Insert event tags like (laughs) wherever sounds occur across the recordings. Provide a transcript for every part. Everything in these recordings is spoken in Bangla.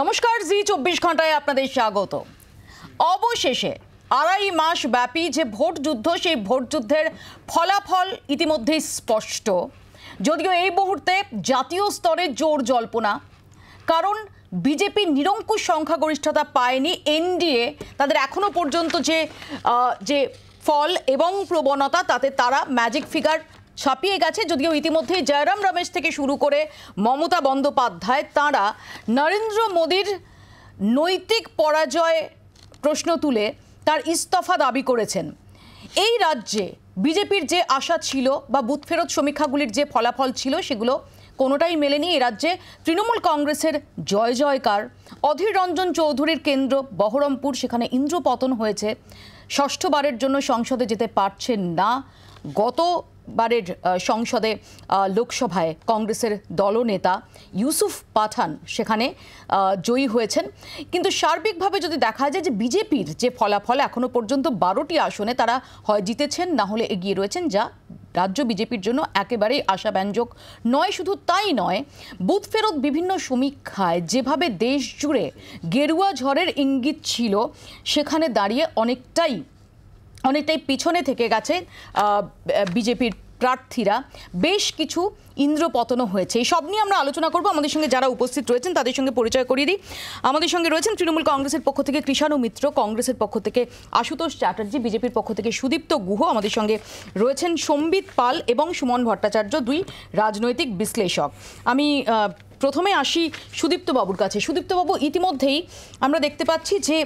নমস্কার জি চব্বিশ ঘন্টায় আপনাদের স্বাগত অবশেষে আড়াই মাস ব্যাপী যে ভোট যুদ্ধ সেই ভোট যুদ্ধের ফলাফল ইতিমধ্যেই স্পষ্ট যদিও এই মুহূর্তে জাতীয় স্তরে জোর জল্পনা কারণ বিজেপি নিরঙ্কুশ সংখ্যাগরিষ্ঠতা পায়নি এনডিএ তাদের এখনও পর্যন্ত যে যে ফল এবং প্রবণতা তাতে তারা ম্যাজিক ফিগার ছাপিয়ে গেছে যদিও ইতিমধ্যে জয়রাম রমেশ থেকে শুরু করে মমতা বন্দ্যোপাধ্যায় তাঁরা নরেন্দ্র মোদীর নৈতিক পরাজয় প্রশ্ন তুলে তার ইস্তফা দাবি করেছেন এই রাজ্যে বিজেপির যে আশা ছিল বা বুথ ফেরত সমীক্ষাগুলির যে ফলাফল ছিল সেগুলো কোনোটাই মেলেনি এ রাজ্যে তৃণমূল কংগ্রেসের জয় জয়কার অধীর রঞ্জন চৌধুরীর কেন্দ্র বহরমপুর সেখানে ইন্দ্রপতন হয়েছে ষষ্ঠবারের জন্য সংসদে যেতে পারছেন না গত বারের সংসদে লোকসভায় কংগ্রেসের দলনেতা ইউসুফ পাঠান সেখানে জয়ী হয়েছেন কিন্তু সার্বিকভাবে যদি দেখা যায় যে বিজেপির যে ফলাফল এখনও পর্যন্ত বারোটি আসনে তারা হয় জিতেছেন না হলে এগিয়ে রয়েছেন যা রাজ্য বিজেপির জন্য একেবারেই আশাব্যঞ্জক নয় শুধু তাই নয় বুথ ফেরত বিভিন্ন সমীক্ষায় যেভাবে দেশ জুড়ে গেরুয়া ঝড়ের ইঙ্গিত ছিল সেখানে দাঁড়িয়ে অনেকটাই অনেকটাই পিছনে থেকে গেছে বিজেপির প্রার্থীরা বেশ কিছু ইন্দ্রপতনও হয়েছে এই সব নিয়ে আমরা আলোচনা করব আমাদের সঙ্গে যারা উপস্থিত রয়েছেন তাদের সঙ্গে পরিচয় করিয়ে দিই আমাদের সঙ্গে রয়েছেন তৃণমূল কংগ্রেসের পক্ষ থেকে কৃষাণু মিত্র কংগ্রেসের পক্ষ থেকে আশুতোষ চ্যাটার্জি বিজেপির পক্ষ থেকে সুদীপ্ত গুহ আমাদের সঙ্গে রয়েছেন সম্বিত পাল এবং সুমন ভট্টাচার্য দুই রাজনৈতিক বিশ্লেষক আমি প্রথমে আসি সুদীপ্তবাবুর কাছে সুদীপ্তবাবু ইতিমধ্যেই আমরা দেখতে পাচ্ছি যে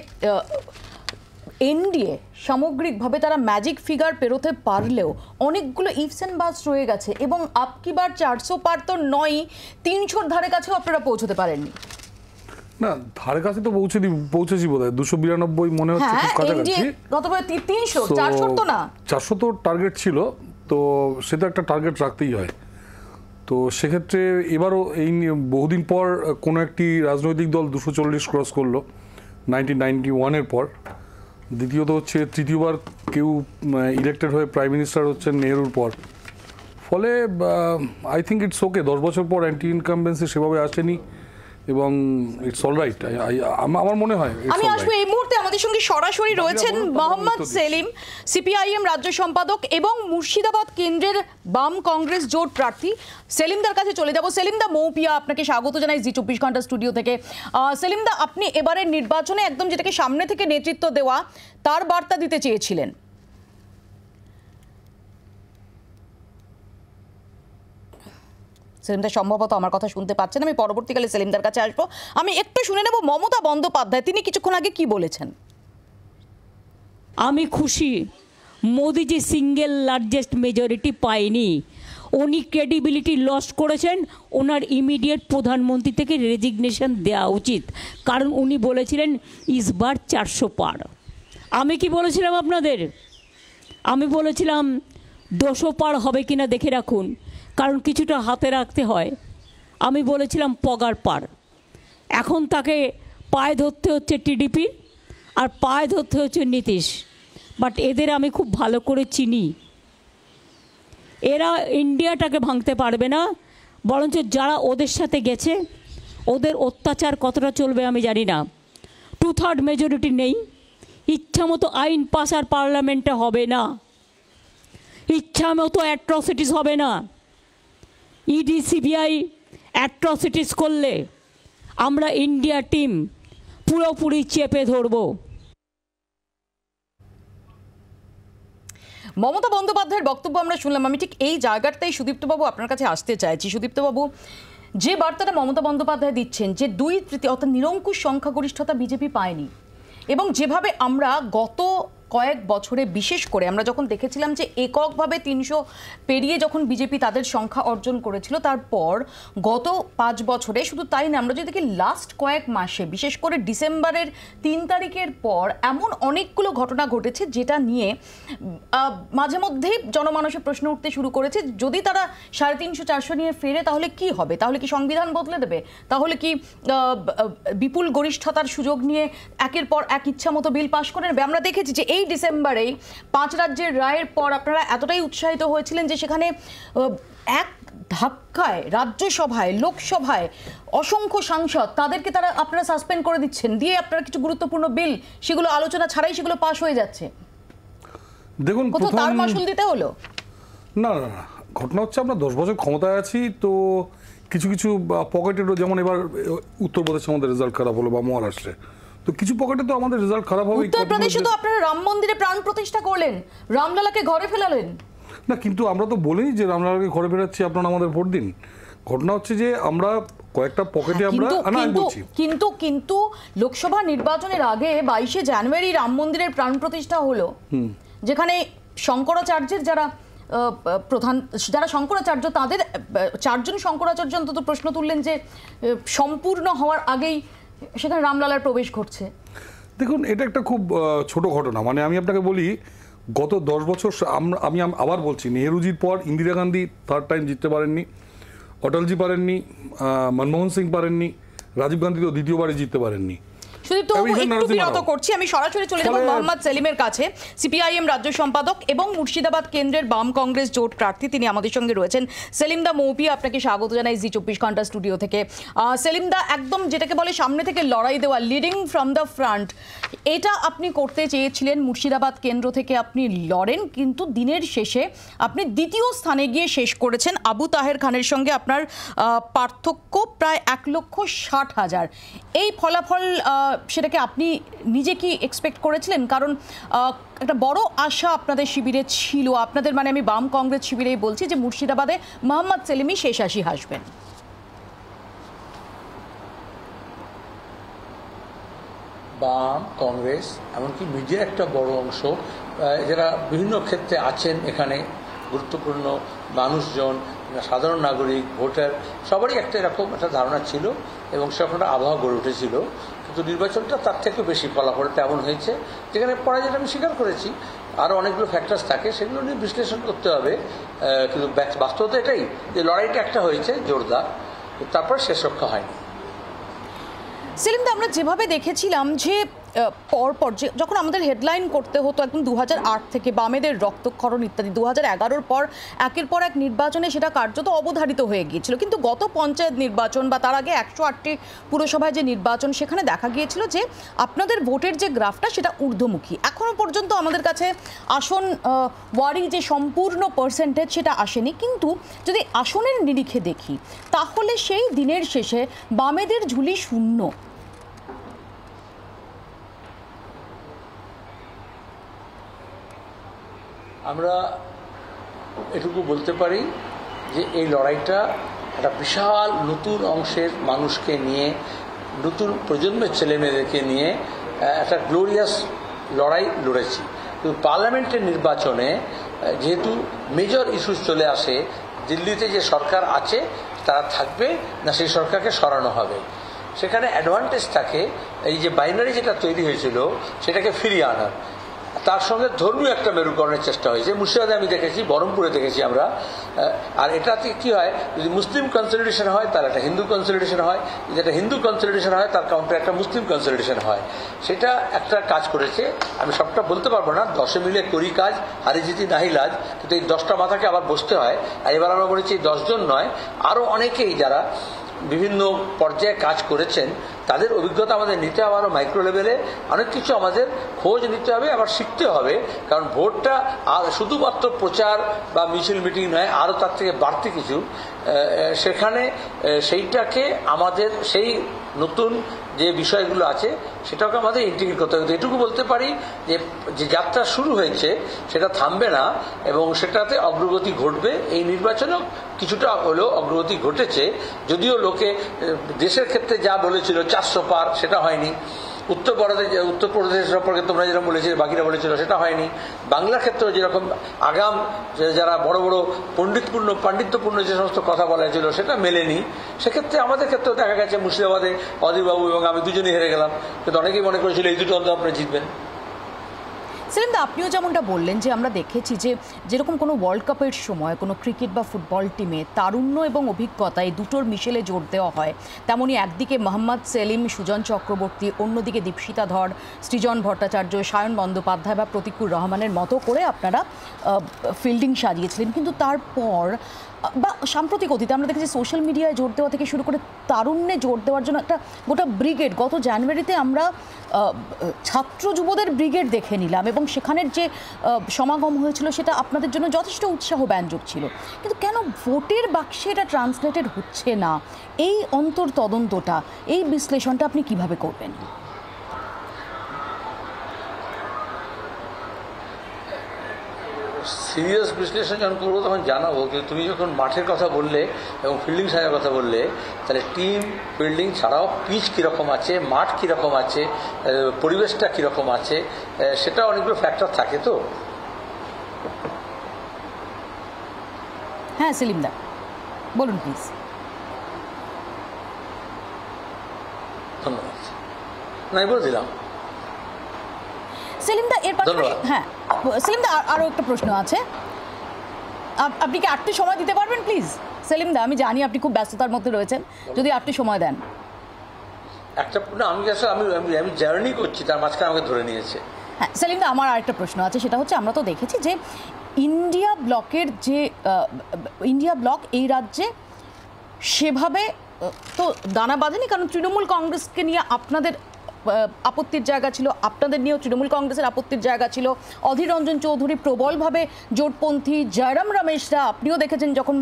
এনডিএ সামগ্রিকভাবে তারা ম্যাজিক ফিগার পেরোতে পারলেও অনেকগুলো ইফস অ্যান্ড বাস রয়ে গেছে এবং আপকিবার চারশো পার তো নয় তিনশোর ধারে কাছেও আপনারা পৌঁছতে পারেননি না ধারে কাছে তো পৌঁছেনি পৌঁছেছি বোধ হয় দুশো বিরানব্বই মনে হচ্ছে হ্যাঁ, খুব কাছাকাছি গতবার তিনশো চারশো তো না চারশো তো টার্গেট ছিল তো সে তো একটা টার্গেট রাখতেই হয় তো সেক্ষেত্রে এবারও এই বহুদিন পর কোনো একটি রাজনৈতিক দল দুশো চল্লিশ ক্রস করলো নাইনটিন নাইনটি ওয়ানের পর দ্বিতীয়ত হচ্ছে তৃতীয়বার কেউ ইলেক্টেড হয়ে প্রাইম মিনিস্টার হচ্ছেন নেহরুর পর ফলে আই থিঙ্ক ইটস ওকে দশ বছর পর অ্যান্টি ইনকামবেন্সি সেভাবে আসেনি এবং ইটস অল রাইট আমার মনে হয় আমি আসবো এই মুহূর্তে আমাদের সঙ্গে সরাসরি রয়েছেন মোহাম্মদ সেলিম সিপিআইএম রাজ্য সম্পাদক এবং মুর্শিদাবাদ কেন্দ্রের বাম কংগ্রেস জোট প্রার্থী সেলিমদার কাছে চলে যাব সেলিমদা মৌপিয়া আপনাকে স্বাগত জানাই জি চব্বিশ ঘন্টা স্টুডিও থেকে সেলিমদা আপনি এবারের নির্বাচনে একদম যেটাকে সামনে থেকে নেতৃত্ব দেওয়া তার বার্তা দিতে চেয়েছিলেন সেলিমদা সম্ভবত আমার কথা শুনতে পাচ্ছেন আমি পরবর্তীকালে সেলিমদার কাছে আসবো আমি একটু শুনে নেব মমতা বন্দ্যোপাধ্যায় তিনি কিছুক্ষণ আগে কি বলেছেন আমি খুশি মোদীজি সিঙ্গেল লার্জেস্ট মেজরিটি পায়নি উনি ক্রেডিবিলিটি লস করেছেন ওনার ইমিডিয়েট প্রধানমন্ত্রী থেকে রেজিগনেশন দেওয়া উচিত কারণ উনি বলেছিলেন ইসবার চারশো পার আমি কি বলেছিলাম আপনাদের আমি বলেছিলাম দোষো পার হবে কিনা দেখে রাখুন কারণ কিছুটা হাতে রাখতে হয় আমি বলেছিলাম পগার পার এখন তাকে পায়ে ধরতে হচ্ছে টিডিপি আর পায়ে ধরতে হচ্ছে নীতিশ বাট এদের আমি খুব ভালো করে চিনি এরা ইন্ডিয়াটাকে ভাঙতে পারবে না বরঞ্চ যারা ওদের সাথে গেছে ওদের অত্যাচার কতটা চলবে আমি জানি না টু থার্ড মেজরিটি নেই ইচ্ছা মতো আইন পাস আর পার্লামেন্টে হবে না ইচ্ছা মতো অ্যাট্রসিটিস হবে না ইডি সিবিআই অ্যাট্রসিটিস করলে আমরা ইন্ডিয়া টিম পুরোপুরি চেপে ধরবো মমতা বন্দ্যোপাধ্যায়ের বক্তব্য আমরা শুনলাম আমি ঠিক এই জায়গাটাই সুদীপ্তবাবু আপনার কাছে আসতে চাইছি সুদীপ্তবাবু যে বার্তাটা মমতা বন্দ্যোপাধ্যায় দিচ্ছেন যে দুই তৃতীয় অর্থাৎ নিরঙ্কুশ সংখ্যাগরিষ্ঠতা বিজেপি পায়নি এবং যেভাবে আমরা গত কয়েক বছরে বিশেষ করে আমরা যখন দেখেছিলাম যে এককভাবে তিনশো পেরিয়ে যখন বিজেপি তাদের সংখ্যা অর্জন করেছিল তারপর গত পাঁচ বছরে শুধু তাই না আমরা যদি দেখি লাস্ট কয়েক মাসে বিশেষ করে ডিসেম্বরের তিন তারিখের পর এমন অনেকগুলো ঘটনা ঘটেছে যেটা নিয়ে মাঝে মধ্যেই জনমানসে প্রশ্ন উঠতে শুরু করেছে যদি তারা সাড়ে তিনশো চারশো নিয়ে ফেরে তাহলে কি হবে তাহলে কি সংবিধান বদলে দেবে তাহলে কি বিপুল গরিষ্ঠতার সুযোগ নিয়ে একের পর এক ইচ্ছা মতো বিল পাশ করে নেবে আমরা দেখেছি যে এই ডিসেম্বরেই পাঁচ রাজ্যের রায়ের পর আপনারা এতটাই উৎসাহিত হয়েছিলেন যে সেখানে এক ধাক্কায় রাজ্যসভায় লোকসভায় অসংখ্য সাংসদ তাদেরকে তারা আপনারা সাসপেন্ড করে দিচ্ছেন দিয়ে আপনারা কিছু গুরুত্বপূর্ণ বিল সেগুলো আলোচনা ছাড়াই সেগুলো পাশ হয়ে যাচ্ছে দেখুন কোথাও তার মাসুল দিতে হলো না না না ঘটনা হচ্ছে আমরা দশ বছর ক্ষমতায় আছি তো কিছু কিছু পকেটেরও যেমন এবার উত্তরপ্রদেশে আমাদের রেজাল্ট খারাপ হলো বা মহারাষ্ট্রে তো কিছু পকেটে তো আমাদের রেজাল্ট খারাপ হবে উত্তরপ্রদেশে তো আপনারা রাম মন্দিরে প্রাণ প্রতিষ্ঠা করলেন রামলালাকে ঘরে ফেলালেন না কিন্তু আমরা তো বলিনি যে রামলালাকে ঘরে ফেরাচ্ছি আপনারা আমাদের ভোট দিন ঘটনা হচ্ছে যে আমরা কয়েকটা পকেটে হ্যাঁ, আমরা বলছি কিন্তু কিন্তু লোকসভা নির্বাচনের আগে বাইশে জানুয়ারি রাম মন্দিরের প্রাণ প্রতিষ্ঠা হলো যেখানে শঙ্করাচার্যের যারা প্রধান যারা শঙ্করাচার্য তাদের চারজন শঙ্করাচার্য অন্তত প্রশ্ন তুললেন যে সম্পূর্ণ হওয়ার আগেই সেখানে রামলালার প্রবেশ ঘটছে দেখুন এটা একটা খুব ছোট ঘটনা মানে আমি আপনাকে বলি গত দশ বছর আমি আবার বলছি নেহরুজির পর ইন্দিরা গান্ধী থার্ড টাইম জিততে পারেননি অটলজি পারেননি মনমোহন সিং পারেননি রাজীব গান্ধী তো দ্বিতীয়বারে জিততে পারেননি সুদীপ্ত বাবু একটু বিরত করছি আমি সরাসরি চলে যাব মোহাম্মদ সেলিমের কাছে সিপিআইএম রাজ্য সম্পাদক এবং মুর্শিদাবাদ কেন্দ্রের বাম কংগ্রেস জোট প্রার্থী তিনি আমাদের সঙ্গে রয়েছেন সেলিম দা মৌপি আপনাকে স্বাগত জানাই জি চব্বিশ ঘন্টা স্টুডিও থেকে সেলিম দা একদম যেটাকে বলে সামনে থেকে লড়াই দেওয়া লিডিং ফ্রম দ্য ফ্রন্ট এটা আপনি করতে চেয়েছিলেন মুর্শিদাবাদ কেন্দ্র থেকে আপনি লড়েন কিন্তু দিনের শেষে আপনি দ্বিতীয় স্থানে গিয়ে শেষ করেছেন আবু তাহের খানের সঙ্গে আপনার পার্থক্য প্রায় এক লক্ষ ষাট হাজার এই ফলাফল সেটাকে আপনি নিজে কি এক্সপেক্ট করেছিলেন কারণ একটা বড় আশা আপনাদের শিবিরে ছিল আপনাদের মানে আমি বাম কংগ্রেস শিবিরেই বলছি যে মুর্শিদাবাদে মোহাম্মদ সেলিমি শেষ হাসি হাসবেন বাম কংগ্রেস এমনকি মিডিয়ার একটা বড় অংশ যারা বিভিন্ন ক্ষেত্রে আছেন এখানে গুরুত্বপূর্ণ মানুষজন সাধারণ নাগরিক ভোটার সবারই একটা এরকম একটা ধারণা ছিল এবং সেরকম একটা আবহাওয়া গড়ে উঠেছিল কিন্তু নির্বাচনটা তার থেকে বেশি ফলাফল তেমন হয়েছে যেখানে পরাজয় আমি স্বীকার করেছি আরও অনেকগুলো ফ্যাক্টার্স থাকে সেগুলো নিয়ে বিশ্লেষণ করতে হবে কিন্তু বাস্তবতা এটাই যে লড়াইটা একটা হয়েছে জোরদার তারপর শেষ রক্ষা হয়নি সেলিম আমরা যেভাবে দেখেছিলাম যে পরপর যে যখন আমাদের হেডলাইন করতে হতো একদম দু থেকে বামেদের রক্তক্ষরণ ইত্যাদি দু হাজার পর একের পর এক নির্বাচনে সেটা কার্যত অবধারিত হয়ে গিয়েছিল কিন্তু গত পঞ্চায়েত নির্বাচন বা তার আগে একশো আটটি পুরসভায় যে নির্বাচন সেখানে দেখা গিয়েছিল যে আপনাদের ভোটের যে গ্রাফটা সেটা ঊর্ধ্বমুখী এখনও পর্যন্ত আমাদের কাছে আসন ওয়ারিং যে সম্পূর্ণ পার্সেন্টেজ সেটা আসেনি কিন্তু যদি আসনের নিরিখে দেখি তাহলে সেই দিনের শেষে বামেদের ঝুলি শূন্য আমরা এটুকু বলতে পারি যে এই লড়াইটা একটা বিশাল নতুন অংশের মানুষকে নিয়ে নতুন প্রজন্মের ছেলেমেয়েদেরকে নিয়ে একটা গ্লোরিয়াস লড়াই লড়েছি কিন্তু পার্লামেন্টের নির্বাচনে যেহেতু মেজর ইস্যু চলে আসে দিল্লিতে যে সরকার আছে তারা থাকবে না সেই সরকারকে সরানো হবে সেখানে অ্যাডভান্টেজ থাকে এই যে বাইনারি যেটা তৈরি হয়েছিল সেটাকে ফিরিয়ে আনার তার সঙ্গে ধর্মীয় একটা মেরুকরণের চেষ্টা হয়েছে মুর্শিদাবাদে আমি দেখেছি বহরমপুরে দেখেছি আমরা আর এটাতে কি হয় যদি মুসলিম কনসলিডেশন হয় তার একটা হিন্দু কনসলিডেশন হয় যদি একটা হিন্দু কনসলিডেশন হয় তার কাউন্টার একটা মুসলিম কনসলিডেশন হয় সেটা একটা কাজ করেছে আমি সবটা বলতে পারবো না দশে মিলে করি কাজ হারি জিতি নাহি লাজ কিন্তু এই দশটা মাথাকে আবার বসতে হয় আর এবার আমরা বলেছি দশজন নয় আরও অনেকেই যারা বিভিন্ন পর্যায়ে কাজ করেছেন তাদের অভিজ্ঞতা আমাদের নিতে হবে আরও মাইক্রো লেভেলে অনেক কিছু আমাদের খোঁজ নিতে হবে আবার শিখতে হবে কারণ ভোটটা আর শুধুমাত্র প্রচার বা মিছিল মিটিং নয় আরও তার থেকে বাড়তি কিছু সেখানে সেইটাকে আমাদের সেই নতুন যে বিষয়গুলো আছে সেটাকে আমাদের ইন্টিগ্রেট করতে হবে এটুকু বলতে পারি যে যে যাত্রা শুরু হয়েছে সেটা থামবে না এবং সেটাতে অগ্রগতি ঘটবে এই নির্বাচনেও কিছুটা হলেও অগ্রগতি ঘটেছে যদিও লোকে দেশের ক্ষেত্রে যা বলেছিল চারশো পার সেটা হয়নি উত্তর উত্তর প্রদেশ সম্পর্কে তোমরা যেরকম বলেছি বাকিরা বলেছিল সেটা হয়নি বাংলার ক্ষেত্রেও যেরকম আগাম যারা বড় বড় পণ্ডিতপূর্ণ পাণ্ডিত্যপূর্ণ যে সমস্ত কথা বলা হয়েছিল সেটা মেলেনি সেক্ষেত্রে আমাদের ক্ষেত্রেও দেখা গেছে মুর্শিদাবাদে অদিবাবু এবং আমি দুজনেই হেরে গেলাম কিন্তু অনেকেই মনে করেছিল এই দুটো অন্তত আপনি জিতবেন সেলিমদা দা আপনিও যেমনটা বললেন যে আমরা দেখেছি যে যেরকম কোনো ওয়ার্ল্ড কাপের সময় কোনো ক্রিকেট বা ফুটবল টিমে তারুণ্য এবং অভিজ্ঞতা এই দুটোর মিশেলে জোর দেওয়া হয় তেমনি একদিকে মোহাম্মদ সেলিম সুজন চক্রবর্তী অন্যদিকে দীপশিতা ধর সৃজন ভট্টাচার্য সায়ন বন্দ্যোপাধ্যায় বা প্রতিকুর রহমানের মতো করে আপনারা ফিল্ডিং সাজিয়েছিলেন কিন্তু তারপর বা সাম্প্রতিক অতীতে আমরা দেখেছি সোশ্যাল মিডিয়ায় জোর দেওয়া থেকে শুরু করে তারুণ্যে জোর দেওয়ার জন্য একটা গোটা ব্রিগেড গত জানুয়ারিতে আমরা ছাত্র যুবদের ব্রিগেড দেখে নিলাম এবং সেখানের যে সমাগম হয়েছিল সেটা আপনাদের জন্য যথেষ্ট উৎসাহ ব্যঞ্জক ছিল কিন্তু কেন ভোটের বাক্সে এটা ট্রান্সলেটেড হচ্ছে না এই অন্তর তদন্তটা এই বিশ্লেষণটা আপনি কিভাবে করবেন সিরিয়াস বিশ্লেষণ যখন করবো তখন জানাবো কিন্তু তুমি যখন মাঠের কথা বললে এবং ফিল্ডিং সাজার কথা বললে তাহলে টিম ফিল্ডিং ছাড়াও পিচ কীরকম আছে মাঠ কীরকম আছে পরিবেশটা কীরকম আছে সেটা অনেকগুলো ফ্যাক্টর থাকে তো হ্যাঁ সেলিমদা বলুন প্লিজ ধন্যবাদ না বলে দিলাম সেলিমদা এর হ্যাঁ সেলিম দা আরও একটা প্রশ্ন আছে আপনি কি আটটি সময় দিতে পারবেন প্লিজ সেলিম দা আমি জানি আপনি খুব ব্যস্ততার মধ্যে রয়েছেন যদি আপনি সময় দেন একটা না আমি আসলে আমি আমি জার্নি করছি তার মাঝখানে আমাকে ধরে নিয়েছে হ্যাঁ সেলিম দা আমার আরেকটা প্রশ্ন আছে সেটা হচ্ছে আমরা তো দেখেছি যে ইন্ডিয়া ব্লকের যে ইন্ডিয়া ব্লক এই রাজ্যে সেভাবে তো দানা বাঁধেনি কারণ তৃণমূল কংগ্রেসকে নিয়ে আপনাদের আপত্তির জায়গা ছিল আপনাদের নিয়েও তৃণমূল কংগ্রেসের আপত্তির জায়গা ছিল অধীর রঞ্জন চৌধুরী প্রবলভাবে জোটপন্থী জয়রাম রমেশরা আপনিও দেখেছেন যখন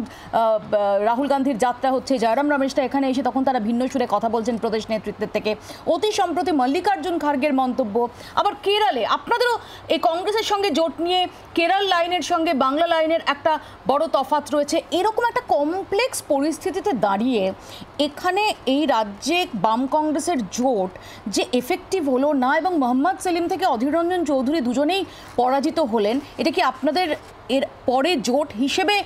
রাহুল গান্ধীর যাত্রা হচ্ছে জয়রাম রমেশরা এখানে এসে তখন তারা ভিন্ন সুরে কথা বলছেন প্রদেশ নেতৃত্বের থেকে অতি সম্প্রতি মল্লিকার্জুন খার্গের মন্তব্য আবার কেরালে আপনাদেরও এই কংগ্রেসের সঙ্গে জোট নিয়ে কেরাল লাইনের সঙ্গে বাংলা লাইনের একটা বড় তফাত রয়েছে এরকম একটা কমপ্লেক্স পরিস্থিতিতে দাঁড়িয়ে এখানে এই রাজ্যে বাম কংগ্রেসের জোট যে এফেক্টিভ হলো না এবং মোহাম্মদ সেলিম থেকে অধীরঞ্জন চৌধুরী দুজনেই পরাজিত হলেন এটা কি আপনাদের এর পরে জোট হিসেবে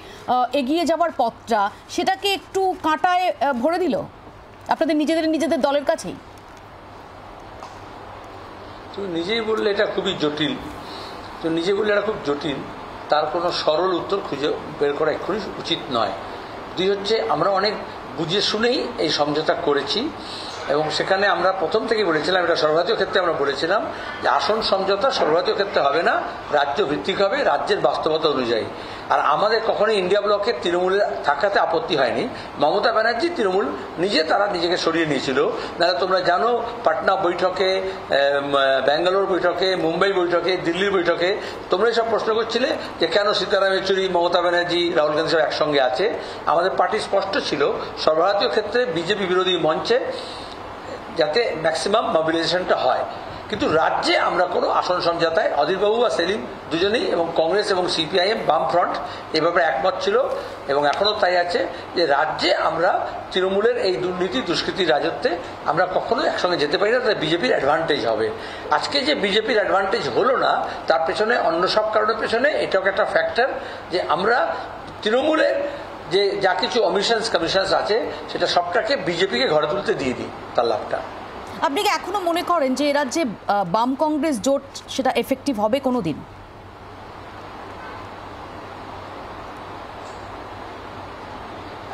এগিয়ে যাওয়ার পথটা সেটাকে একটু কাঁটায় ভরে দিল আপনাদের নিজেদের নিজেদের দলের কাছেই তো নিজেই বললে এটা খুবই জটিল তো নিজে বললে এটা খুব জটিল তার কোনো সরল উত্তর খুঁজে বের করা এক্ষুনি উচিত নয় দুই হচ্ছে আমরা অনেক বুঝিয়ে শুনেই এই সমঝোতা করেছি এবং সেখানে আমরা প্রথম থেকে বলেছিলাম এটা সর্বভারতীয় ক্ষেত্রে আমরা বলেছিলাম যে আসন সমঝোতা সর্বভারতীয় ক্ষেত্রে হবে না রাজ্য ভিত্তিক হবে রাজ্যের বাস্তবতা অনুযায়ী আর আমাদের কখনো ইন্ডিয়া ব্লকে তৃণমূলের থাকাতে আপত্তি হয়নি মমতা ব্যানার্জি তৃণমূল নিজে তারা নিজেকে সরিয়ে নিয়েছিল নাহলে তোমরা জানো পাটনা বৈঠকে ব্যাঙ্গালোর বৈঠকে মুম্বাই বৈঠকে দিল্লির বৈঠকে তোমরা সব প্রশ্ন করছিলে যে কেন সীতারাম ইয়েচুরি মমতা ব্যানার্জি রাহুল গান্ধী সব একসঙ্গে আছে আমাদের পার্টি স্পষ্ট ছিল সর্বভারতীয় ক্ষেত্রে বিজেপি বিরোধী মঞ্চে যাতে ম্যাক্সিমাম মবিলাইজেশনটা হয় কিন্তু রাজ্যে আমরা কোনো আসন সমঝাতায় অধীরবাবু বা সেলিম দুজনেই এবং কংগ্রেস এবং সিপিআইএম বাম ফ্রন্ট এ ব্যাপারে একমত ছিল এবং এখনও তাই আছে যে রাজ্যে আমরা তৃণমূলের এই দুর্নীতি দুষ্কৃতি রাজত্বে আমরা কখনো একসঙ্গে যেতে পারি না তাই বিজেপির অ্যাডভান্টেজ হবে আজকে যে বিজেপির অ্যাডভান্টেজ হলো না তার পেছনে অন্য সব কারণের পেছনে এটাও একটা ফ্যাক্টর যে আমরা তৃণমূলের যে যা কিছু অমিশনস কমিশনস আছে সেটা সবটাকে বিজেপিকে ঘরে তুলতে দিয়ে দিই তার লাভটা আপনি কি এখনও মনে করেন যে এরা যে বাম কংগ্রেস জোট সেটা এফেক্টিভ হবে কোনো দিন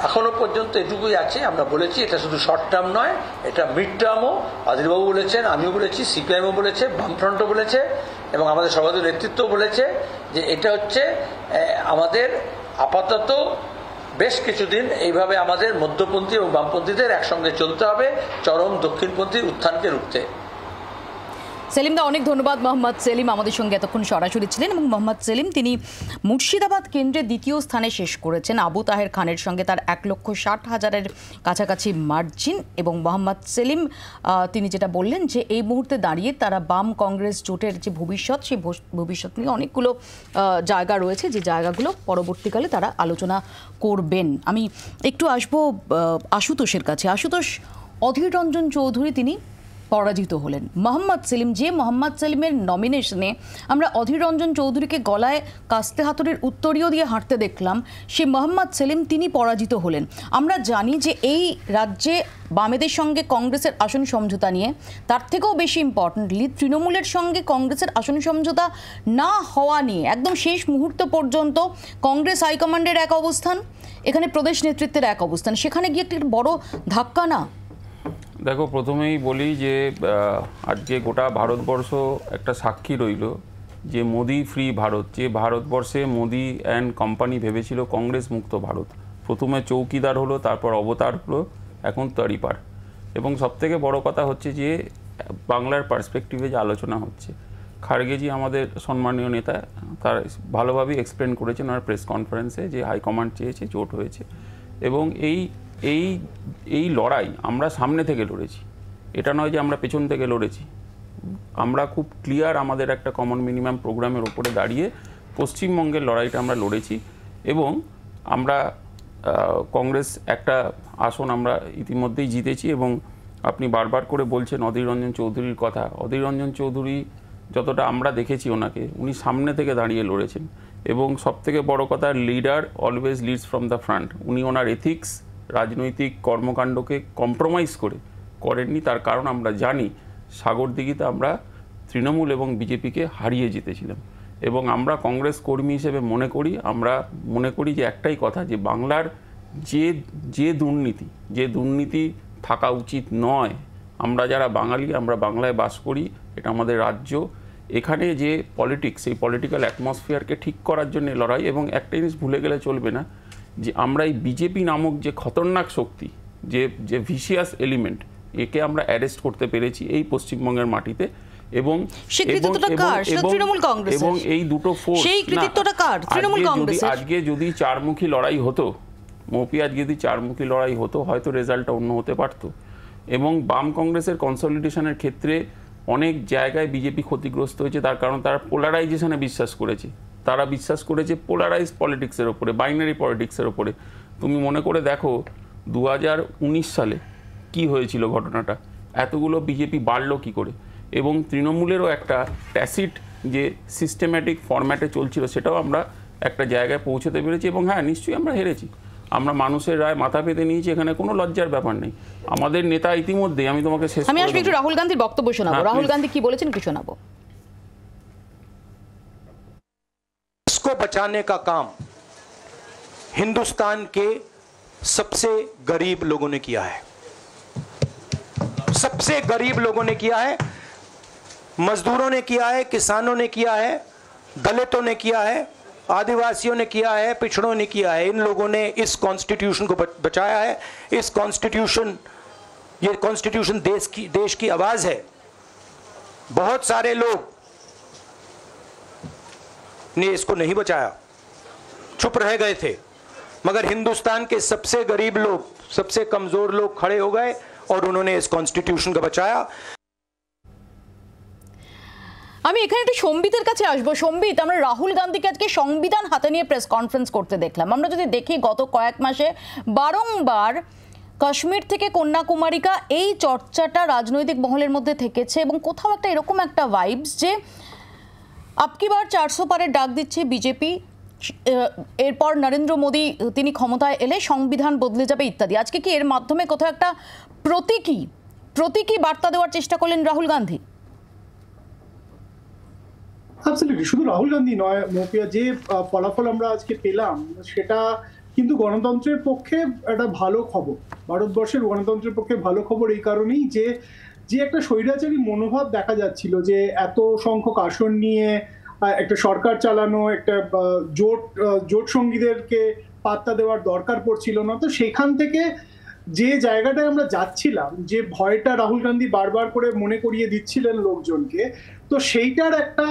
এখনো পর্যন্ত এটুকুই আছে আমরা বলেছি এটা শুধু শর্ট টার্ম নয় এটা মিড টার্মও আদিরবাবু বলেছেন আমিও বলেছি সিপিআইএমও বলেছে বামফ্রন্টও বলেছে এবং আমাদের সভাপতি নেতৃত্ব বলেছে যে এটা হচ্ছে আমাদের আপাতত বেশ কিছুদিন এইভাবে আমাদের মধ্যপন্থী এবং বামপন্থীদের একসঙ্গে চলতে হবে চরম দক্ষিণপন্থী উত্থানকে রুখতে দা অনেক ধন্যবাদ মোহাম্মদ সেলিম আমাদের সঙ্গে এতক্ষণ সরাসরি ছিলেন এবং মোহাম্মদ সেলিম তিনি মুর্শিদাবাদ কেন্দ্রে দ্বিতীয় স্থানে শেষ করেছেন আবু তাহের খানের সঙ্গে তার এক লক্ষ ষাট হাজারের কাছাকাছি মার্জিন এবং মোহাম্মদ সেলিম তিনি যেটা বললেন যে এই মুহূর্তে দাঁড়িয়ে তারা বাম কংগ্রেস জোটের যে ভবিষ্যৎ সেই ভবিষ্যৎ নিয়ে অনেকগুলো জায়গা রয়েছে যে জায়গাগুলো পরবর্তীকালে তারা আলোচনা করবেন আমি একটু আসবো আশুতোষের কাছে আশুতোষ অধীর রঞ্জন চৌধুরী তিনি পরাজিত হলেন মোহাম্মদ সেলিম যে মোহাম্মদ সেলিমের নমিনেশনে আমরা অধীর রঞ্জন চৌধুরীকে গলায় কাস্তে হাতুড়ির উত্তরীয় দিয়ে হাঁটতে দেখলাম সে মোহাম্মদ সেলিম তিনি পরাজিত হলেন আমরা জানি যে এই রাজ্যে বামেদের সঙ্গে কংগ্রেসের আসন সমঝোতা নিয়ে তার থেকেও বেশি ইম্পর্ট্যান্টলি তৃণমূলের সঙ্গে কংগ্রেসের আসন সমঝোতা না হওয়া নিয়ে একদম শেষ মুহূর্ত পর্যন্ত কংগ্রেস হাইকমান্ডের এক অবস্থান এখানে প্রদেশ নেতৃত্বের এক অবস্থান সেখানে গিয়ে একটি বড় ধাক্কা না দেখো প্রথমেই বলি যে আজকে গোটা ভারতবর্ষ একটা সাক্ষী রইল যে মোদি ফ্রি ভারত যে ভারতবর্ষে মোদি অ্যান্ড কোম্পানি ভেবেছিল কংগ্রেস মুক্ত ভারত প্রথমে চৌকিদার হলো তারপর অবতার হলো এখন তরিপার এবং সবথেকে বড় কথা হচ্ছে যে বাংলার পার্সপেক্টিভে যে আলোচনা হচ্ছে খার্গেজি আমাদের সম্মানীয় নেতা তার ভালোভাবেই এক্সপ্লেন করেছেন ওনার প্রেস কনফারেন্সে যে হাইকমান্ড চেয়েছে জোট হয়েছে এবং এই এই এই লড়াই আমরা সামনে থেকে লড়েছি এটা নয় যে আমরা পেছন থেকে লড়েছি আমরা খুব ক্লিয়ার আমাদের একটা কমন মিনিমাম প্রোগ্রামের ওপরে দাঁড়িয়ে পশ্চিমবঙ্গের লড়াইটা আমরা লড়েছি এবং আমরা কংগ্রেস একটা আসন আমরা ইতিমধ্যেই জিতেছি এবং আপনি বারবার করে বলছেন অধীর রঞ্জন চৌধুরীর কথা অধীর রঞ্জন চৌধুরী যতটা আমরা দেখেছি ওনাকে উনি সামনে থেকে দাঁড়িয়ে লড়েছেন এবং সবথেকে বড় কথা leader always leads from the front উনি ওনার এথিক্স রাজনৈতিক কর্মকাণ্ডকে কম্প্রোমাইজ করে করেননি তার কারণ আমরা জানি সাগর দিঘিতে আমরা তৃণমূল এবং বিজেপিকে হারিয়ে জিতেছিলাম এবং আমরা কংগ্রেস কর্মী হিসেবে মনে করি আমরা মনে করি যে একটাই কথা যে বাংলার যে যে দুর্নীতি যে দুর্নীতি থাকা উচিত নয় আমরা যারা বাঙালি আমরা বাংলায় বাস করি এটা আমাদের রাজ্য এখানে যে পলিটিক্স এই পলিটিক্যাল অ্যাটমসফিয়ারকে ঠিক করার জন্য লড়াই এবং একটা জিনিস ভুলে গেলে চলবে না যে আমরা এই বিজেপি নামক যে খতরনাক শক্তি যে যে ভিসিয়াস এলিমেন্ট একে আমরা অ্যারেস্ট করতে পেরেছি এই পশ্চিমবঙ্গের মাটিতে এবং এবং এই দুটো আজকে যদি চারমুখী লড়াই হতো মোপি আজকে যদি চারমুখী লড়াই হতো হয়তো রেজাল্টটা অন্য হতে পারত এবং বাম কংগ্রেসের কনসলিডেশনের ক্ষেত্রে অনেক জায়গায় বিজেপি ক্ষতিগ্রস্ত হয়েছে তার কারণ তারা পোলারাইজেশনে বিশ্বাস করেছে তারা বিশ্বাস করে যে পোলারাইজ পলিটিক্সের ওপরে বাইনারি পলিটিক্সের ওপরে তুমি মনে করে দেখো দু সালে কি হয়েছিল ঘটনাটা এতগুলো বিজেপি বাড়লো কি করে এবং তৃণমূলেরও একটা ট্যাসিট যে সিস্টেম্যাটিক ফর্ম্যাটে চলছিল সেটাও আমরা একটা জায়গায় পৌঁছতে পেরেছি এবং হ্যাঁ নিশ্চয়ই আমরা হেরেছি আমরা মানুষের রায় মাথা পেতে নিয়েছি এখানে কোনো লজ্জার ব্যাপার নেই আমাদের নেতা ইতিমধ্যে আমি তোমাকে শেষ আমি আসবো একটু রাহুল গান্ধীর বক্তব্য শোনাবো হ্যাঁ, রাহুল গান্ধী কি বলেছেন কি শোনাবো बचाने का काम हिंदुस्तान के सबसे गरीब लोगों ने किया है सबसे गरीब लोगों ने किया है मजदूरों ने किया है किसानों ने किया है दलितों ने किया है आदिवासियों ने किया है पिछड़ों ने किया है इन लोगों ने इस कॉन्स्टिट्यूशन को बचाया है इस कॉन्स्टिट्यूशन ये कॉन्स्टिट्यूशन देश की देश की आवाज़ है बहुत सारे लोग ने इसको नहीं बचाया चुप रह गए थे मगर हिंदुस्तान के सबसे गरीब लोग सबसे कमजोर लोग खड़े हो गए और उन्होंने इस कॉन्स्टिट्यूशन का बचाया আমি এখানে একটু সম্বিতের কাছে আসবো সম্বিত আমরা রাহুল গান্ধীকে আজকে সংবিধান হাতে নিয়ে প্রেস কনফারেন্স করতে দেখলাম আমরা যদি দেখি গত কয়েক মাসে বারংবার কাশ্মীর থেকে কন্যাকুমারিকা এই চর্চাটা রাজনৈতিক মহলের মধ্যে থেকেছে এবং কোথাও একটা এরকম একটা ভাইবস যে আপকি বার চারশো পারের ডাক দিচ্ছে বিজেপি এরপর নরেন্দ্র মোদী তিনি ক্ষমতায় এলে সংবিধান বদলে যাবে ইত্যাদি আজকে কি এর মাধ্যমে কোথাও একটা প্রতীকী প্রতীকী বার্তা দেওয়ার চেষ্টা করলেন রাহুল গান্ধী শুধু রাহুল গান্ধী নয় মোপিয়া যে ফলাফল আমরা আজকে পেলাম সেটা কিন্তু গণতন্ত্রের পক্ষে একটা ভালো খবর ভারতবর্ষের গণতন্ত্রের পক্ষে ভালো খবর এই কারণেই যে যে একটা স্বৈরাচারী মনোভাব দেখা যাচ্ছিল যে এত সংখ্যক আসন নিয়ে একটা সরকার চালানো একটা জোট জোট সঙ্গীদেরকে পাত্তা দেওয়ার দরকার পড়ছিল না তো সেখান থেকে যে জায়গাটায় আমরা যাচ্ছিলাম যে ভয়টা রাহুল গান্ধী বারবার করে মনে করিয়ে দিচ্ছিলেন লোকজনকে তো সেইটার একটা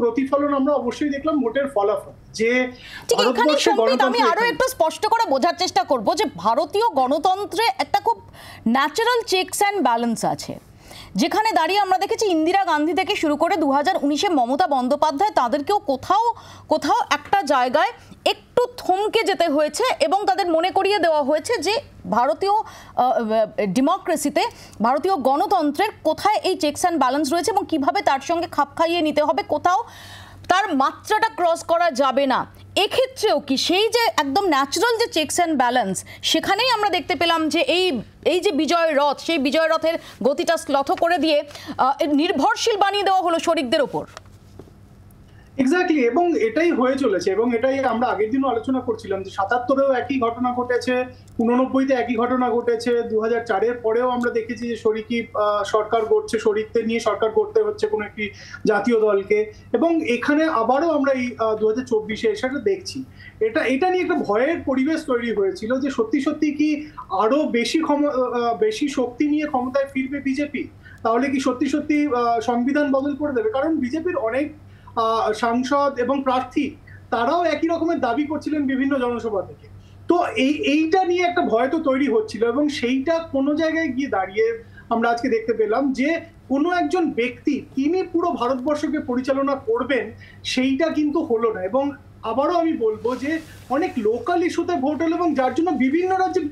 প্রতিফলন আমরা অবশ্যই দেখলাম ভোটের ফলাফল যে আমি আরো একটু স্পষ্ট করে বোঝার চেষ্টা করব যে ভারতীয় গণতন্ত্রে একটা খুব ন্যাচারাল চেকস অ্যান্ড ব্যালেন্স আছে যেখানে দাঁড়িয়ে আমরা দেখেছি ইন্দিরা গান্ধী থেকে শুরু করে দু হাজার উনিশে মমতা বন্দ্যোপাধ্যায় তাদেরকেও কোথাও কোথাও একটা জায়গায় একটু থমকে যেতে হয়েছে এবং তাদের মনে করিয়ে দেওয়া হয়েছে যে ভারতীয় ডেমোক্রেসিতে ভারতীয় গণতন্ত্রের কোথায় এই চেকস অ্যান্ড ব্যালেন্স রয়েছে এবং কিভাবে তার সঙ্গে খাপ খাইয়ে নিতে হবে কোথাও তার মাত্রাটা ক্রস করা যাবে না এক্ষেত্রেও কি সেই যে একদম ন্যাচারাল যে চেকস অ্যান্ড ব্যালেন্স সেখানেই আমরা দেখতে পেলাম যে এই এই যে বিজয় রথ সেই বিজয় রথের গতিটা স্লথ করে দিয়ে নির্ভরশীল বানিয়ে দেওয়া হলো শরিকদের ওপর এক্স্যাক্টলি এবং এটাই হয়ে চলেছে এবং এটাই আমরা আগের দিনও আলোচনা করছিলাম যে সাতাত্তরেও একই ঘটনা ঘটেছে উননব্বইতে একই ঘটনা ঘটেছে দু হাজার চারের পরেও আমরা দেখেছি যে শরিকি সরকার গড়ছে শরিকদের নিয়ে সরকার গড়তে হচ্ছে কোনো একটি জাতীয় দলকে এবং এখানে আবারও আমরা এই দু হাজার চব্বিশে এসে দেখছি এটা এটা নিয়ে একটা ভয়ের পরিবেশ তৈরি হয়েছিল যে সত্যি সত্যি কি আরো বেশি ক্ষম বেশি শক্তি নিয়ে ক্ষমতায় ফিরবে বিজেপি তাহলে কি সত্যি সত্যি সংবিধান বদল করে দেবে কারণ বিজেপির অনেক সাংসদ এবং প্রার্থী তারাও একই রকমের দাবি করছিলেন বিভিন্ন জনসভা থেকে তো এই এইটা নিয়ে একটা ভয় তো তৈরি হচ্ছিল এবং সেইটা কোনো জায়গায় গিয়ে দাঁড়িয়ে আমরা আজকে দেখতে পেলাম যে কোনো একজন ব্যক্তি তিনি পুরো ভারতবর্ষকে পরিচালনা করবেন সেইটা কিন্তু হলো না এবং আবারও আমি বলবো যে অনেক লোকাল ইস্যুতে ভোট হলো এবং যার জন্য বিভিন্ন রাজ্যে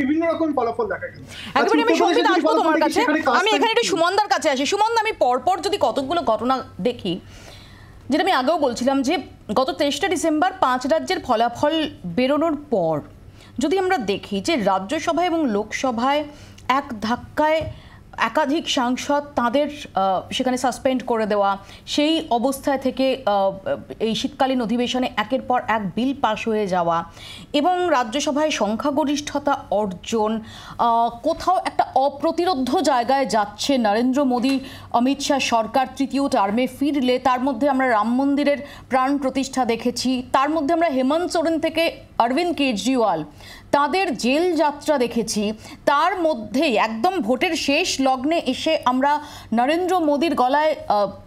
বিভিন্ন রকম ফলাফল দেখা গেল আচ্ছা, আমি সঙ্গীত আসবো তোমার কাছে আমি এখানে একটু সুমনদার কাছে আসি সুমনদা আমি পরপর যদি কতগুলো ঘটনা দেখি যেটা আমি আগেও বলছিলাম যে গত তেইশটা ডিসেম্বর পাঁচ রাজ্যের ফলাফল বেরোনোর পর যদি আমরা দেখি যে রাজ্যসভায় এবং লোকসভায় এক ধাক্কায় একাধিক সাংসদ তাদের সেখানে সাসপেন্ড করে দেওয়া সেই অবস্থায় থেকে এই শীতকালীন অধিবেশনে একের পর এক বিল পাশ হয়ে যাওয়া এবং রাজ্যসভায় সংখ্যাগরিষ্ঠতা অর্জন কোথাও একটা অপ্রতিরোধ জায়গায় যাচ্ছে নরেন্দ্র মোদী অমিত শাহ সরকার তৃতীয় টার্মে ফিরলে তার মধ্যে আমরা রাম মন্দিরের প্রাণ প্রতিষ্ঠা দেখেছি তার মধ্যে আমরা হেমন্ত সোরেন থেকে অরবিন্দ কেজরিওয়াল তাদের জেল যাত্রা দেখেছি তার মধ্যেই একদম ভোটের শেষ লগ্নে এসে আমরা নরেন্দ্র মোদীর গলায়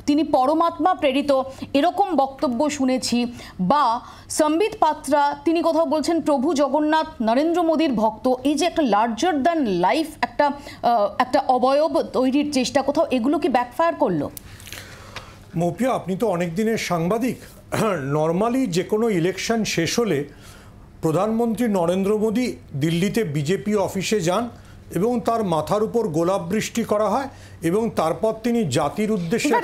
তিনি পরমাত্মা প্রেরিত এরকম বক্তব্য শুনেছি বা সম্বিত পাত্রা তিনি কোথাও বলছেন প্রভু জগন্নাথ নরেন্দ্র মোদীর ভক্ত এই যে একটা লার্জার দ্যান লাইফ একটা একটা অবয়ব তৈরির চেষ্টা কোথাও এগুলো কি ব্যাকফায়ার করলো মোপিয়া আপনি তো অনেক দিনের সাংবাদিক নর্মালি (clears throat) যে কোনো ইলেকশন শেষ হলে প্রধানমন্ত্রী নরেন্দ্র মোদী দিল্লিতে বিজেপি অফিসে যান এবং তার মাথার উপর গোলাপ বৃষ্টি করা হয় এবং তারপর তিনি জাতির উদ্দেশ্যে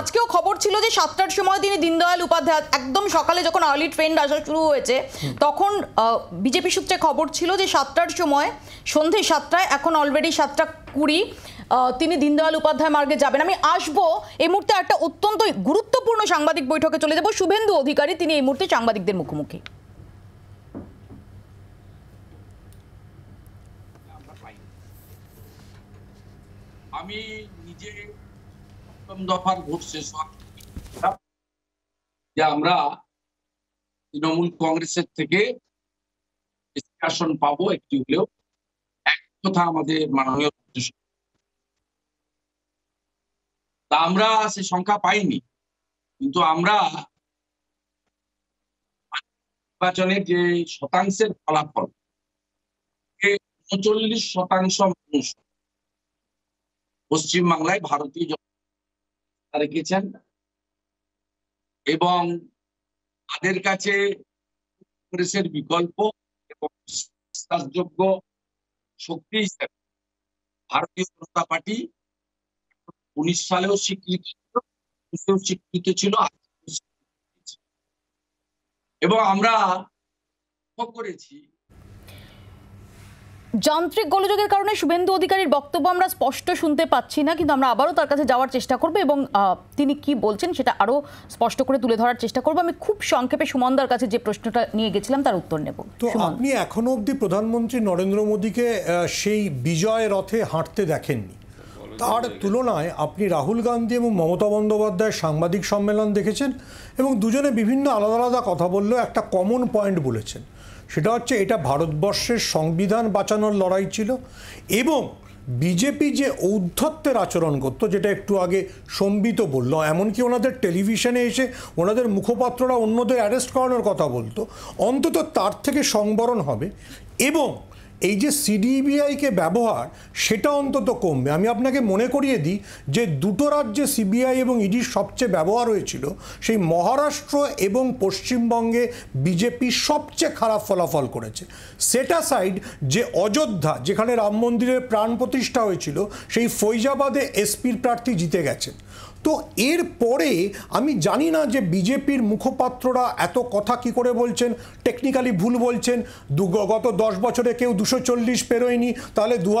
আজকেও খবর ছিল যে সাতটার সময় তিনি দীনদয়াল উপাধ্যায় একদম সকালে যখন আর্লি ট্রেন আসা শুরু হয়েছে তখন বিজেপি সূত্রে খবর ছিল যে সাতটার সময় সন্ধে সাতটায় এখন অলরেডি সাতটা কুড়ি তিনি দীনদয়াল উপাধ্যায় মার্গে যাবেন আমি আসব এই মুহূর্তে একটা অত্যন্ত গুরুত্বপূর্ণ সাংবাদিক বৈঠকে চলে যাব শুভেন্দু অধিকারী তিনি এই মুহূর্তে সাংবাদিকদের মুখোমুখি আমি নিজে প্রথম দফার ভোট শেষ যে আমরা তৃণমূল কংগ্রেসের থেকে নিষ্কাশন পাবো একটি হলেও এক কথা আমাদের মাননীয় তা আমরা সে সংখ্যা পাইনি কিন্তু আমরা নির্বাচনে যে শতাংশের ফলাফল উনচল্লিশ শতাংশ মানুষ পশ্চিম বাংলায় ভারতীয় রেখেছেন এবং তাদের কাছে কংগ্রেসের বিকল্প এবং বিশ্বাসযোগ্য শক্তি হিসেবে ভারতীয় জনতা পার্টি উনিশ সালেও স্বীকৃত ছিল স্বীকৃত ছিল এবং আমরা করেছি যান্ত্রিক গোলযোগের কারণে শুভেন্দু অধিকারীর বক্তব্য আমরা স্পষ্ট শুনতে পাচ্ছি না কিন্তু আমরা আবারও তার কাছে যাওয়ার চেষ্টা করব এবং তিনি কি বলছেন সেটা আরও স্পষ্ট করে তুলে ধরার চেষ্টা করব আমি খুব সংক্ষেপে সুমনদার কাছে যে প্রশ্নটা নিয়ে গেছিলাম তার উত্তর নেব তো আপনি এখনও অবধি প্রধানমন্ত্রী নরেন্দ্র মোদীকে সেই বিজয় রথে হাঁটতে দেখেননি তার তুলনায় আপনি রাহুল গান্ধী এবং মমতা বন্দ্যোপাধ্যায়ের সাংবাদিক সম্মেলন দেখেছেন এবং দুজনে বিভিন্ন আলাদা আলাদা কথা বললেও একটা কমন পয়েন্ট বলেছেন সেটা হচ্ছে এটা ভারতবর্ষের সংবিধান বাঁচানোর লড়াই ছিল এবং বিজেপি যে ঔদ্ধত্যের আচরণ করত যেটা একটু আগে সম্বিত বলল এমনকি ওনাদের টেলিভিশনে এসে ওনাদের মুখপাত্ররা অন্যদের অ্যারেস্ট করানোর কথা বলতো অন্তত তার থেকে সংবরণ হবে এবং এই যে সিডিবিআইকে ব্যবহার সেটা অন্তত কমবে আমি আপনাকে মনে করিয়ে দিই যে দুটো রাজ্যে সিবিআই এবং ইডির e সবচেয়ে ব্যবহার হয়েছিল সেই মহারাষ্ট্র এবং পশ্চিমবঙ্গে বিজেপি সবচেয়ে খারাপ ফলাফল করেছে সেটা সাইড যে অযোধ্যা যেখানে রাম মন্দিরের প্রাণ প্রতিষ্ঠা হয়েছিল সেই ফৈজাবাদে এসপির প্রার্থী জিতে গেছে তো এর পরে আমি জানি না যে বিজেপির মুখপাত্ররা এত কথা কি করে বলছেন টেকনিক্যালি ভুল বলছেন গত দশ বছরে কেউ দুশো চল্লিশ পেরোয়নি তাহলে দু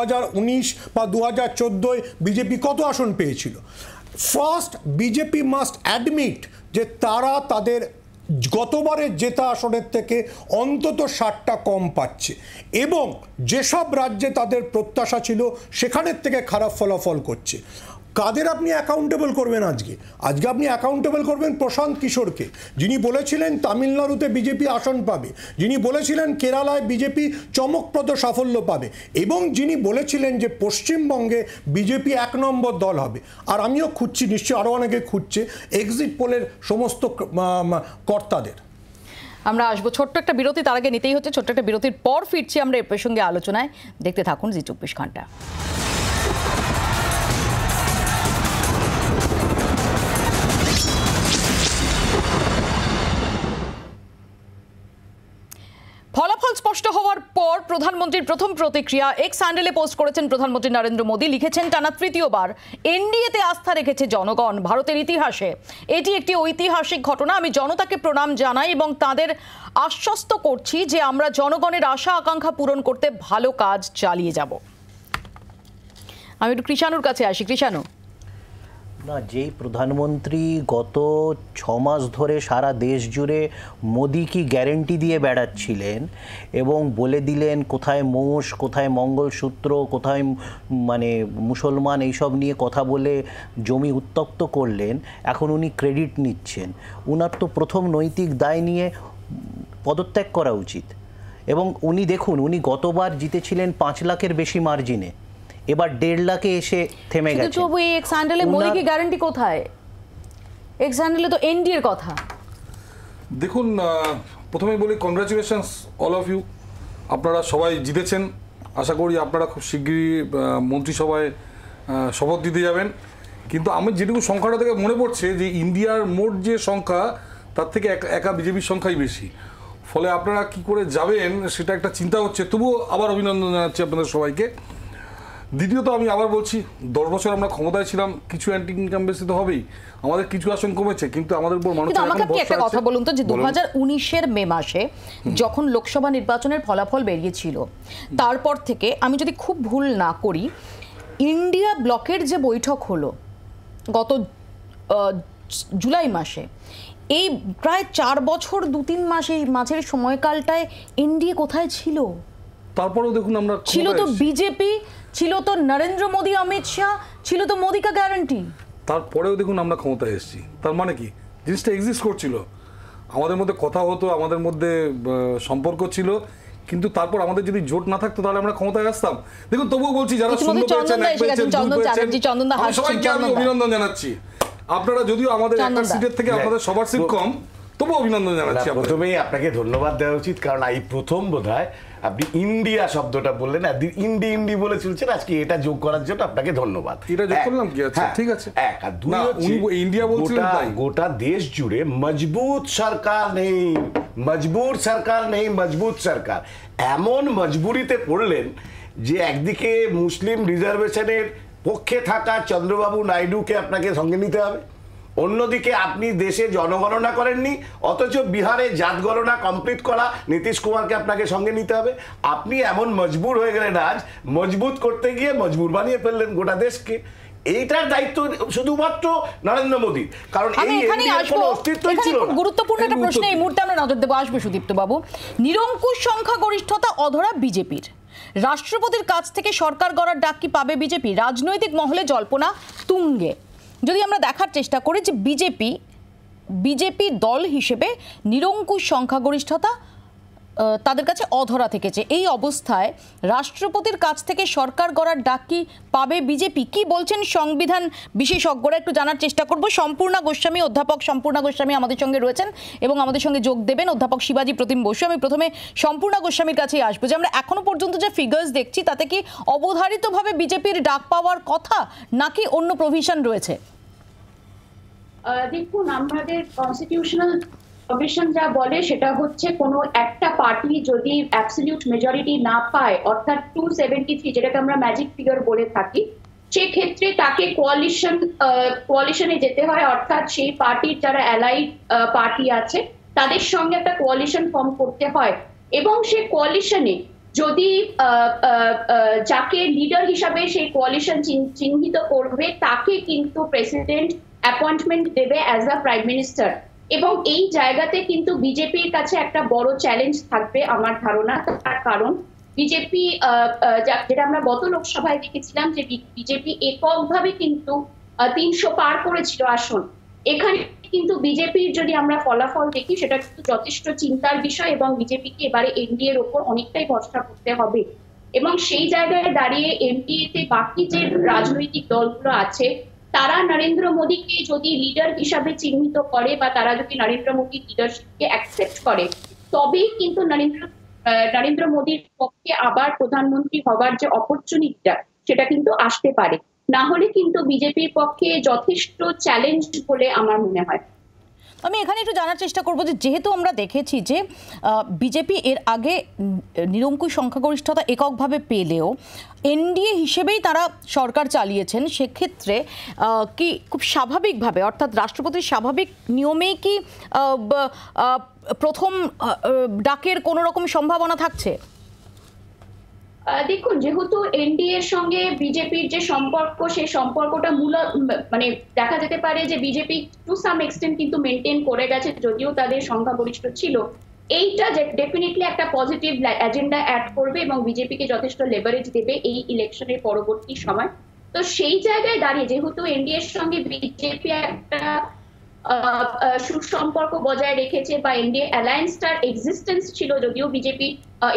বা দু হাজার বিজেপি কত আসন পেয়েছিল ফার্স্ট বিজেপি মাস্ট অ্যাডমিট যে তারা তাদের গতবারের জেতা আসনের থেকে অন্তত ষাটটা কম পাচ্ছে এবং যেসব রাজ্যে তাদের প্রত্যাশা ছিল সেখানের থেকে খারাপ ফলাফল করছে কাদের আপনি অ্যাকাউন্টেবল করবেন আজকে আজকে আপনি অ্যাকাউন্টেবল করবেন প্রশান্ত কিশোরকে যিনি বলেছিলেন তামিলনাড়ুতে বিজেপি আসন পাবে যিনি বলেছিলেন কেরালায় বিজেপি চমকপ্রদ সাফল্য পাবে এবং যিনি বলেছিলেন যে পশ্চিমবঙ্গে বিজেপি এক নম্বর দল হবে আর আমিও খুঁজছি নিশ্চয়ই আরও অনেকে খুঁজছে এক্সিট পোলের সমস্ত কর্তাদের আমরা আসবো ছোট্ট একটা বিরতি তার আগে নিতেই হচ্ছে ছোট্ট একটা বিরতির পর ফিরছি আমরা এর সঙ্গে আলোচনায় দেখতে থাকুন জি চব্বিশ ঘন্টা ফলাফল স্পষ্ট হওয়ার পর প্রধানমন্ত্রীর প্রথম প্রতিক্রিয়া এক্স হ্যান্ডেলে পোস্ট করেছেন প্রধানমন্ত্রী নরেন্দ্র মোদী লিখেছেন টানা তৃতীয়বার এনডিএতে আস্থা রেখেছে জনগণ ভারতের ইতিহাসে এটি একটি ঐতিহাসিক ঘটনা আমি জনতাকে প্রণাম জানাই এবং তাদের আশ্বস্ত করছি যে আমরা জনগণের আশা আকাঙ্ক্ষা পূরণ করতে ভালো কাজ চালিয়ে যাব আমি একটু কৃষাণুর কাছে আসি কৃষাণু না যেই প্রধানমন্ত্রী গত ছ মাস ধরে সারা দেশ জুড়ে মোদি কি গ্যারেন্টি দিয়ে বেড়াচ্ছিলেন এবং বলে দিলেন কোথায় মোষ কোথায় মঙ্গলসূত্র কোথায় মানে মুসলমান এইসব নিয়ে কথা বলে জমি উত্তপ্ত করলেন এখন উনি ক্রেডিট নিচ্ছেন উনার তো প্রথম নৈতিক দায় নিয়ে পদত্যাগ করা উচিত এবং উনি দেখুন উনি গতবার জিতেছিলেন পাঁচ লাখের বেশি মার্জিনে এবার দেড় লাখে এসে থেমে গেছে এক্স হ্যান্ডেলে কি গ্যারান্টি কোথায় এক্স হ্যান্ডেলে তো এনডিএর কথা দেখুন প্রথমে বলি কনগ্রাচুলেশনস অল অফ ইউ আপনারা সবাই জিতেছেন আশা করি আপনারা খুব শিগগিরই মন্ত্রিসভায় শপথ দিতে যাবেন কিন্তু আমি যেটুকু সংখ্যাটা থেকে মনে পড়ছে যে ইন্ডিয়ার মোট যে সংখ্যা তার থেকে একা বিজেপির সংখ্যাই বেশি ফলে আপনারা কি করে যাবেন সেটা একটা চিন্তা হচ্ছে তবুও আবার অভিনন্দন জানাচ্ছি আপনাদের সবাইকে দ্বিতীয়ত আমি আবার বলছি দশ বছর আমরা ক্ষমতায় ছিলাম কিছু অ্যান্টি ইনকামবেসি তো হবেই আমাদের কিছু আসন কমেছে কিন্তু আমাদের উপর মানুষ আমাকে আপনি একটা কথা বলুন তো যে দু হাজার মে মাসে যখন লোকসভা নির্বাচনের ফলাফল বেরিয়েছিল তারপর থেকে আমি যদি খুব ভুল না করি ইন্ডিয়া ব্লকের যে বৈঠক হলো গত জুলাই মাসে এই প্রায় চার বছর দু তিন মাসে মাঝের সময়কালটায় এনডিএ কোথায় ছিল তারপরেও দেখুন আমরা ছিল তো বিজেপি ছিল তো নরেন্দ্র মোদী অমিত শাহ ছিল তো মোদিকা গ্যারান্টি তারপরেও দেখুন আমরা ক্ষমতায় এসেছি তার মানে কি জিনিসটা এক্সিস্ট করছিল আমাদের মধ্যে কথা হতো আমাদের মধ্যে সম্পর্ক ছিল কিন্তু তারপর আমাদের যদি জোট না থাকতো তাহলে আমরা ক্ষমতায় আসতাম দেখুন তবুও বলছি যারা শূন্য পেয়েছেন সবাইকে আমি অভিনন্দন জানাচ্ছি আপনারা যদিও আমাদের একটা সিটের থেকে আপনাদের সবার সিট কম তবু অভিনন্দন জানাচ্ছি প্রথমেই আপনাকে ধন্যবাদ দেওয়া উচিত কারণ এই প্রথম বোধ আপনি ইন্ডিয়া শব্দটা বললেন আর ইন্ডি ইন্ডি বলে চলছেন আজকে এটা যোগ করার জন্য আপনাকে ধন্যবাদ এটা যোগ করলাম কি আচ্ছা, হ্যাঁ, ঠিক আছে এক আর দুই ইন্ডিয়া বলছিলেন গোটা দেশ জুড়ে মজবুত সরকার নেই মজবুত সরকার নেই মজবুত সরকার এমন মজবুরিতে পড়লেন যে একদিকে মুসলিম রিজার্ভেশনের পক্ষে থাকা চন্দ্রবাবু নাইডুকে আপনাকে সঙ্গে নিতে হবে অন্যদিকে আপনি দেশে জনগণনা করেননি অথচ বিহারে জাত গণনা কমপ্লিট করা নীতিশ কুমারকে আপনাকে সঙ্গে নিতে হবে আপনি এমন মজবুর হয়ে গেলেন আজ মজবুত করতে গিয়ে মজবুর বানিয়ে ফেললেন গোটা দেশকে এইটার দায়িত্ব শুধুমাত্র নরেন্দ্র মোদীর কারণ হ্যাঁ, আমি এখানে অস্তিত্ব ছিল গুরুত্বপূর্ণ একটা প্রশ্ন এই মুহূর্তে আমরা নজর দেবো আসবে সুদীপ্ত বাবু নিরঙ্কুশ সংখ্যাগরিষ্ঠতা অধরা বিজেপির রাষ্ট্রপতির কাছ থেকে সরকার গড়ার ডাক কি পাবে বিজেপি রাজনৈতিক মহলে জল্পনা তুঙ্গে যদি আমরা দেখার চেষ্টা করি যে বিজেপি বিজেপি দল হিসেবে নিরঙ্কুশ সংখ্যাগরিষ্ঠতা তাদের কাছে অধরা থেকেছে এই অবস্থায় রাষ্ট্রপতির কাছ থেকে সরকার গড়ার ডাক কি পাবে বিজেপি কি বলছেন সংবিধান বিশেষজ্ঞরা একটু জানার চেষ্টা করব সম্পূর্ণা গোস্বামী অধ্যাপক সম্পূর্ণা গোস্বামী আমাদের সঙ্গে রয়েছেন এবং আমাদের সঙ্গে যোগ দেবেন অধ্যাপক শিবাজি প্রতিম বসু আমি প্রথমে সম্পূর্ণা গোস্বামীর কাছেই আসবো যে আমরা এখনও পর্যন্ত যে ফিগার্স দেখছি তাতে কি অবধারিতভাবে বিজেপির ডাক পাওয়ার কথা নাকি অন্য প্রভিশন রয়েছে দেখুন আমাদের কনস্টিটিউশনাল কমিশন যা বলে সেটা হচ্ছে কোনো একটা পার্টি যদি অ্যাবসলিউট মেজরিটি না পায় অর্থাৎ টু সেভেন্টি থ্রি যেটাকে আমরা ম্যাজিক ফিগার বলে থাকি সেক্ষেত্রে তাকে কোয়ালিশন কোয়ালিশনে যেতে হয় অর্থাৎ সেই পার্টির যারা অ্যালাইড পার্টি আছে তাদের সঙ্গে একটা কোয়ালিশন ফর্ম করতে হয় এবং সে কোয়ালিশনে যদি যাকে লিডার হিসাবে সেই কোয়ালিশন চিহ্নিত করবে তাকে কিন্তু প্রেসিডেন্ট অ্যাপয়েন্টমেন্ট দেবে অ্যাজ আ প্রাইম মিনিস্টার এবং এই জায়গাতে কিন্তু বিজেপির কাছে একটা বড় চ্যালেঞ্জ থাকবে আমার ধারণা তার কারণ বিজেপি যেটা আমরা গত লোকসভায় দেখেছিলাম যে বিজেপি এককভাবে কিন্তু তিনশো পার করেছিল আসন এখানে কিন্তু বিজেপির যদি আমরা ফলাফল দেখি সেটা কিন্তু যথেষ্ট চিন্তার বিষয় এবং বিজেপিকে এবারে এনডিএ এর ওপর অনেকটাই ভরসা করতে হবে এবং সেই জায়গায় দাঁড়িয়ে এনডিএ তে বাকি যে রাজনৈতিক দলগুলো আছে তারা নরেন্দ্র মোদীকে যদি লিডার হিসাবে চিহ্নিত করে বা তারা যদি নরেন্দ্র মোদীর লিডারশিপকে অ্যাকসেপ্ট করে তবেই কিন্তু নরেন্দ্র নরেন্দ্র মোদীর পক্ষে আবার প্রধানমন্ত্রী হওয়ার যে অপরচুনিটিটা সেটা কিন্তু আসতে পারে না হলে কিন্তু বিজেপির পক্ষে যথেষ্ট চ্যালেঞ্জ বলে আমার মনে হয় আমি এখানে একটু জানার চেষ্টা করব যে যেহেতু আমরা দেখেছি যে বিজেপি এর আগে নিরঙ্কুশ সংখ্যাগরিষ্ঠতা এককভাবে পেলেও এনডিএ হিসেবেই তারা সরকার চালিয়েছেন সেক্ষেত্রে কি খুব স্বাভাবিকভাবে অর্থাৎ রাষ্ট্রপতির স্বাভাবিক নিয়মেই কি প্রথম ডাকের কোনো রকম সম্ভাবনা থাকছে দেখুন যেহেতু এনডিএ এর সঙ্গে বিজেপির যে সম্পর্ক সেই সম্পর্কটা মূল মানে দেখা যেতে পারে যে বিজেপি টু সাম এক্সটেন্ট কিন্তু মেনটেন করে গেছে যদিও তাদের সংখ্যাগরিষ্ঠ ছিল এইটা যে ডেফিনেটলি একটা পজিটিভ এজেন্ডা অ্যাড করবে এবং বিজেপিকে যথেষ্ট লেভারেজ দেবে এই ইলেকশনের পরবর্তী সময় তো সেই জায়গায় দাঁড়িয়ে যেহেতু এনডিএ এর সঙ্গে বিজেপি একটা সুসম্পর্ক বজায় রেখেছে বা এনডিএ অ্যালায়েন্সটার এক্সিস্টেন্স ছিল যদিও বিজেপি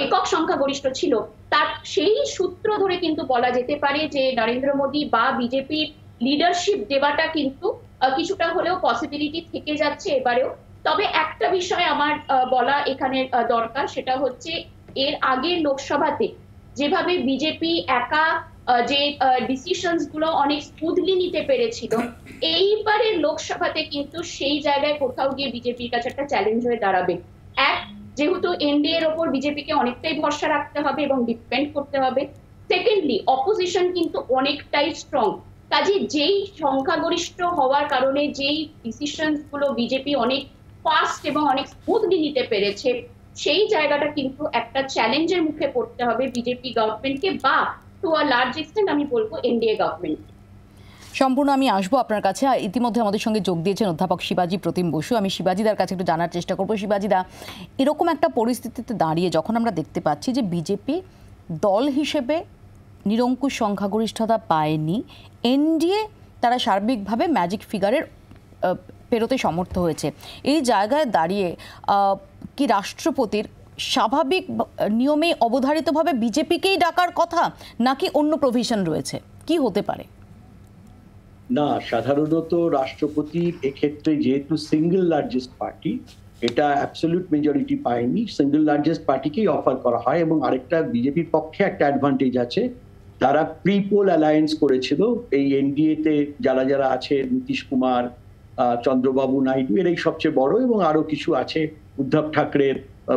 একক সংখ্যাগরিষ্ঠ ছিল তার সেই সূত্র ধরে কিন্তু বলা যেতে পারে যে নরেন্দ্র মোদী বা বিজেপির লিডারশিপ দেওয়াটা কিন্তু কিছুটা হলেও পসিবিলিটি থেকে যাচ্ছে এবারেও তবে একটা বিষয় আমার বলা এখানে দরকার সেটা হচ্ছে এর আগে লোকসভাতে যেভাবে বিজেপি একা যে ডিসিশনস গুলো অনেক স্মুথলি নিতে পেরেছিল এইবারের লোকসভাতে কিন্তু সেই জায়গায় কোথাও গিয়ে বিজেপির কাছে একটা চ্যালেঞ্জ হয়ে দাঁড়াবে যেহেতু এনডিএর ওপর বিজেপিকে অনেকটাই ভরসা রাখতে হবে এবং ডিপেন্ড করতে হবে সেকেন্ডলি অপোজিশন কিন্তু অনেকটাই স্ট্রং কাজে যেই সংখ্যাগরিষ্ঠ হওয়ার কারণে যেই ডিসিশন গুলো বিজেপি অনেক ফাস্ট এবং অনেক স্মুথলি নিতে পেরেছে সেই জায়গাটা কিন্তু একটা চ্যালেঞ্জের মুখে পড়তে হবে বিজেপি গভর্নমেন্টকে বা টু আ লার্জ এক্সটেন্ট আমি বলবো এনডিএ গভর্নমেন্টকে সম্পূর্ণ আমি আসবো আপনার কাছে ইতিমধ্যে আমাদের সঙ্গে যোগ দিয়েছেন অধ্যাপক শিবাজি প্রতিম বসু আমি শিবাজিদার কাছে একটু জানার চেষ্টা করবো শিবাজিদা এরকম একটা পরিস্থিতিতে দাঁড়িয়ে যখন আমরা দেখতে পাচ্ছি যে বিজেপি দল হিসেবে নিরঙ্কুশ সংখ্যাগরিষ্ঠতা পায়নি এনডিএ তারা সার্বিকভাবে ম্যাজিক ফিগারের পেরোতে সমর্থ হয়েছে এই জায়গায় দাঁড়িয়ে কি রাষ্ট্রপতির স্বাভাবিক নিয়মে অবধারিতভাবে বিজেপিকেই ডাকার কথা নাকি অন্য প্রভিশন রয়েছে কি হতে পারে না সাধারণত রাষ্ট্রপতির এক্ষেত্রে যেহেতু সিঙ্গেল লার্জেস্ট পার্টি এটা অ্যাবসলিউট মেজরিটি পায়নি সিঙ্গেল লার্জেস্ট পার্টিকেই অফার করা হয় এবং আরেকটা বিজেপির পক্ষে একটা অ্যাডভান্টেজ আছে তারা প্রিপোল অ্যালায়েন্স করেছিল এই এনডিএতে যারা যারা আছে নীতিশ কুমার চন্দ্রবাবু নাইডু এরাই সবচেয়ে বড় এবং আরো কিছু আছে উদ্ধব ঠাকরের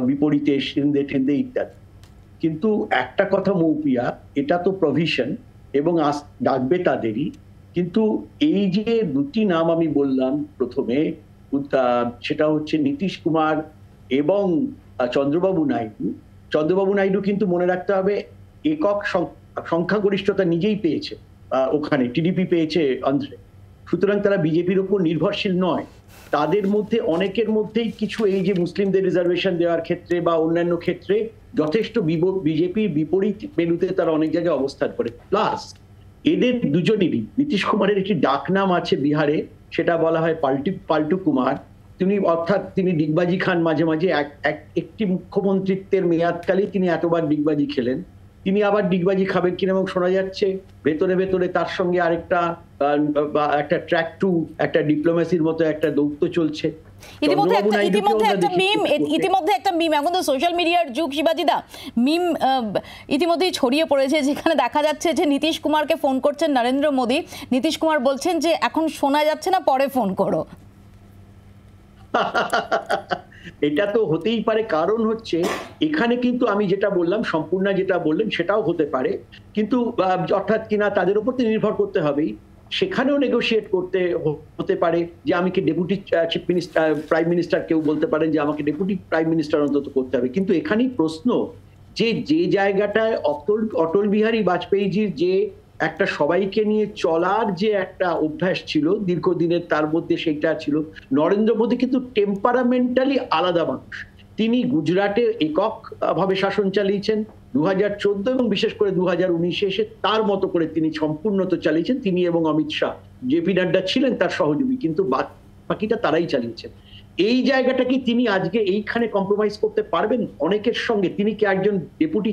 বিপরীতে সিন্দে টিন্দে ইত্যাদি কিন্তু একটা কথা মৌপিয়া এটা তো প্রভিশন এবং ডাকবে তাদেরই কিন্তু এই যে দুটি নাম আমি বললাম প্রথমে সেটা হচ্ছে নীতিশ কুমার এবং চন্দ্রবাবু নাইডু চন্দ্রবাবু নাইডু কিন্তু মনে রাখতে হবে একক সংখ্যাগরিষ্ঠতা নিজেই পেয়েছে ওখানে টিডিপি পেয়েছে অন্ধ্রে সুতরাং তারা বিজেপির ওপর নির্ভরশীল নয় তাদের মধ্যে অনেকের মধ্যেই কিছু এই যে মুসলিমদের রিজার্ভেশন দেওয়ার ক্ষেত্রে বা অন্যান্য ক্ষেত্রে যথেষ্ট বিজেপির বিপরীত মেনুতে তারা অনেক জায়গায় অবস্থান করে প্লাস এদের দুজনেরই নীতিশ কুমারের একটি ডাকনাম আছে বিহারে সেটা বলা হয় পাল্টি পাল্টু কুমার তিনি অর্থাৎ তিনি ডিগবাজি খান মাঝে মাঝে এক একটি মুখ্যমন্ত্রিত্বের মেয়াদকালেই তিনি এতবার ডিগবাজি খেলেন তিনি আবার ডিগবাজি খাবেন কিনা এবং শোনা যাচ্ছে ভেতরে ভেতরে তার সঙ্গে আরেকটা একটা ট্র্যাক টু একটা ডিপ্লোমেসির মতো একটা দৌত্য চলছে ইতিমধ্যে একটা ইতিমধ্যে একটা মিম ইতিমধ্যে একটা মিম এখন তো সোশ্যাল মিডিয়ার যুগ শিবাজিদা মিম ইতিমধ্যেই ছড়িয়ে পড়েছে যেখানে দেখা যাচ্ছে যে নীতিশ কুমারকে ফোন করছেন নরেন্দ্র মোদী নীতিশ কুমার বলছেন যে এখন শোনা যাচ্ছে না পরে ফোন করো (laughs) এটা তো হতেই পারে কারণ হচ্ছে এখানে কিন্তু আমি যেটা বললাম সম্পূর্ণ যেটা বললেন সেটাও হতে পারে কিন্তু অর্থাৎ কিনা তাদের উপর তো নির্ভর করতে হবেই সেখানেও নেগোসিয়েট করতে হতে পারে যে আমি কি deputy chief minister prime minister কেউ বলতে পারেন যে আমাকে ডেপুটি প্রাইম মিনিস্টার অন্তত করতে হবে কিন্তু এখানেই প্রশ্ন যে যে জায়গাটায় অটল অটল বিহারী বাজপেয়ীজির যে একটা সবাইকে নিয়ে চলার যে একটা অভ্যাস ছিল দীর্ঘদিনের তার মধ্যে সেটা ছিল নরেন্দ্র মোদী কিন্তু টেম্পারামেন্টালি আলাদা মানুষ তিনি গুজরাটে একক ভাবে শাসন চালিয়েছেন দু হাজার চোদ্দ এবং বিশেষ করে দু হাজার উনিশে এসে তার মতো করে তিনি সম্পূর্ণত চালিয়েছেন তিনি এবং অমিত শাহ জেপি নাড্ডা ছিলেন তার সহযোগী কিন্তু বাদ বাকিটা তারাই চালিয়েছেন এই জায়গাটা কি তিনি আজকে এইখানে কম্প্রোমাইজ করতে পারবেন অনেকের সঙ্গে তিনি কি একজন ডেপুটি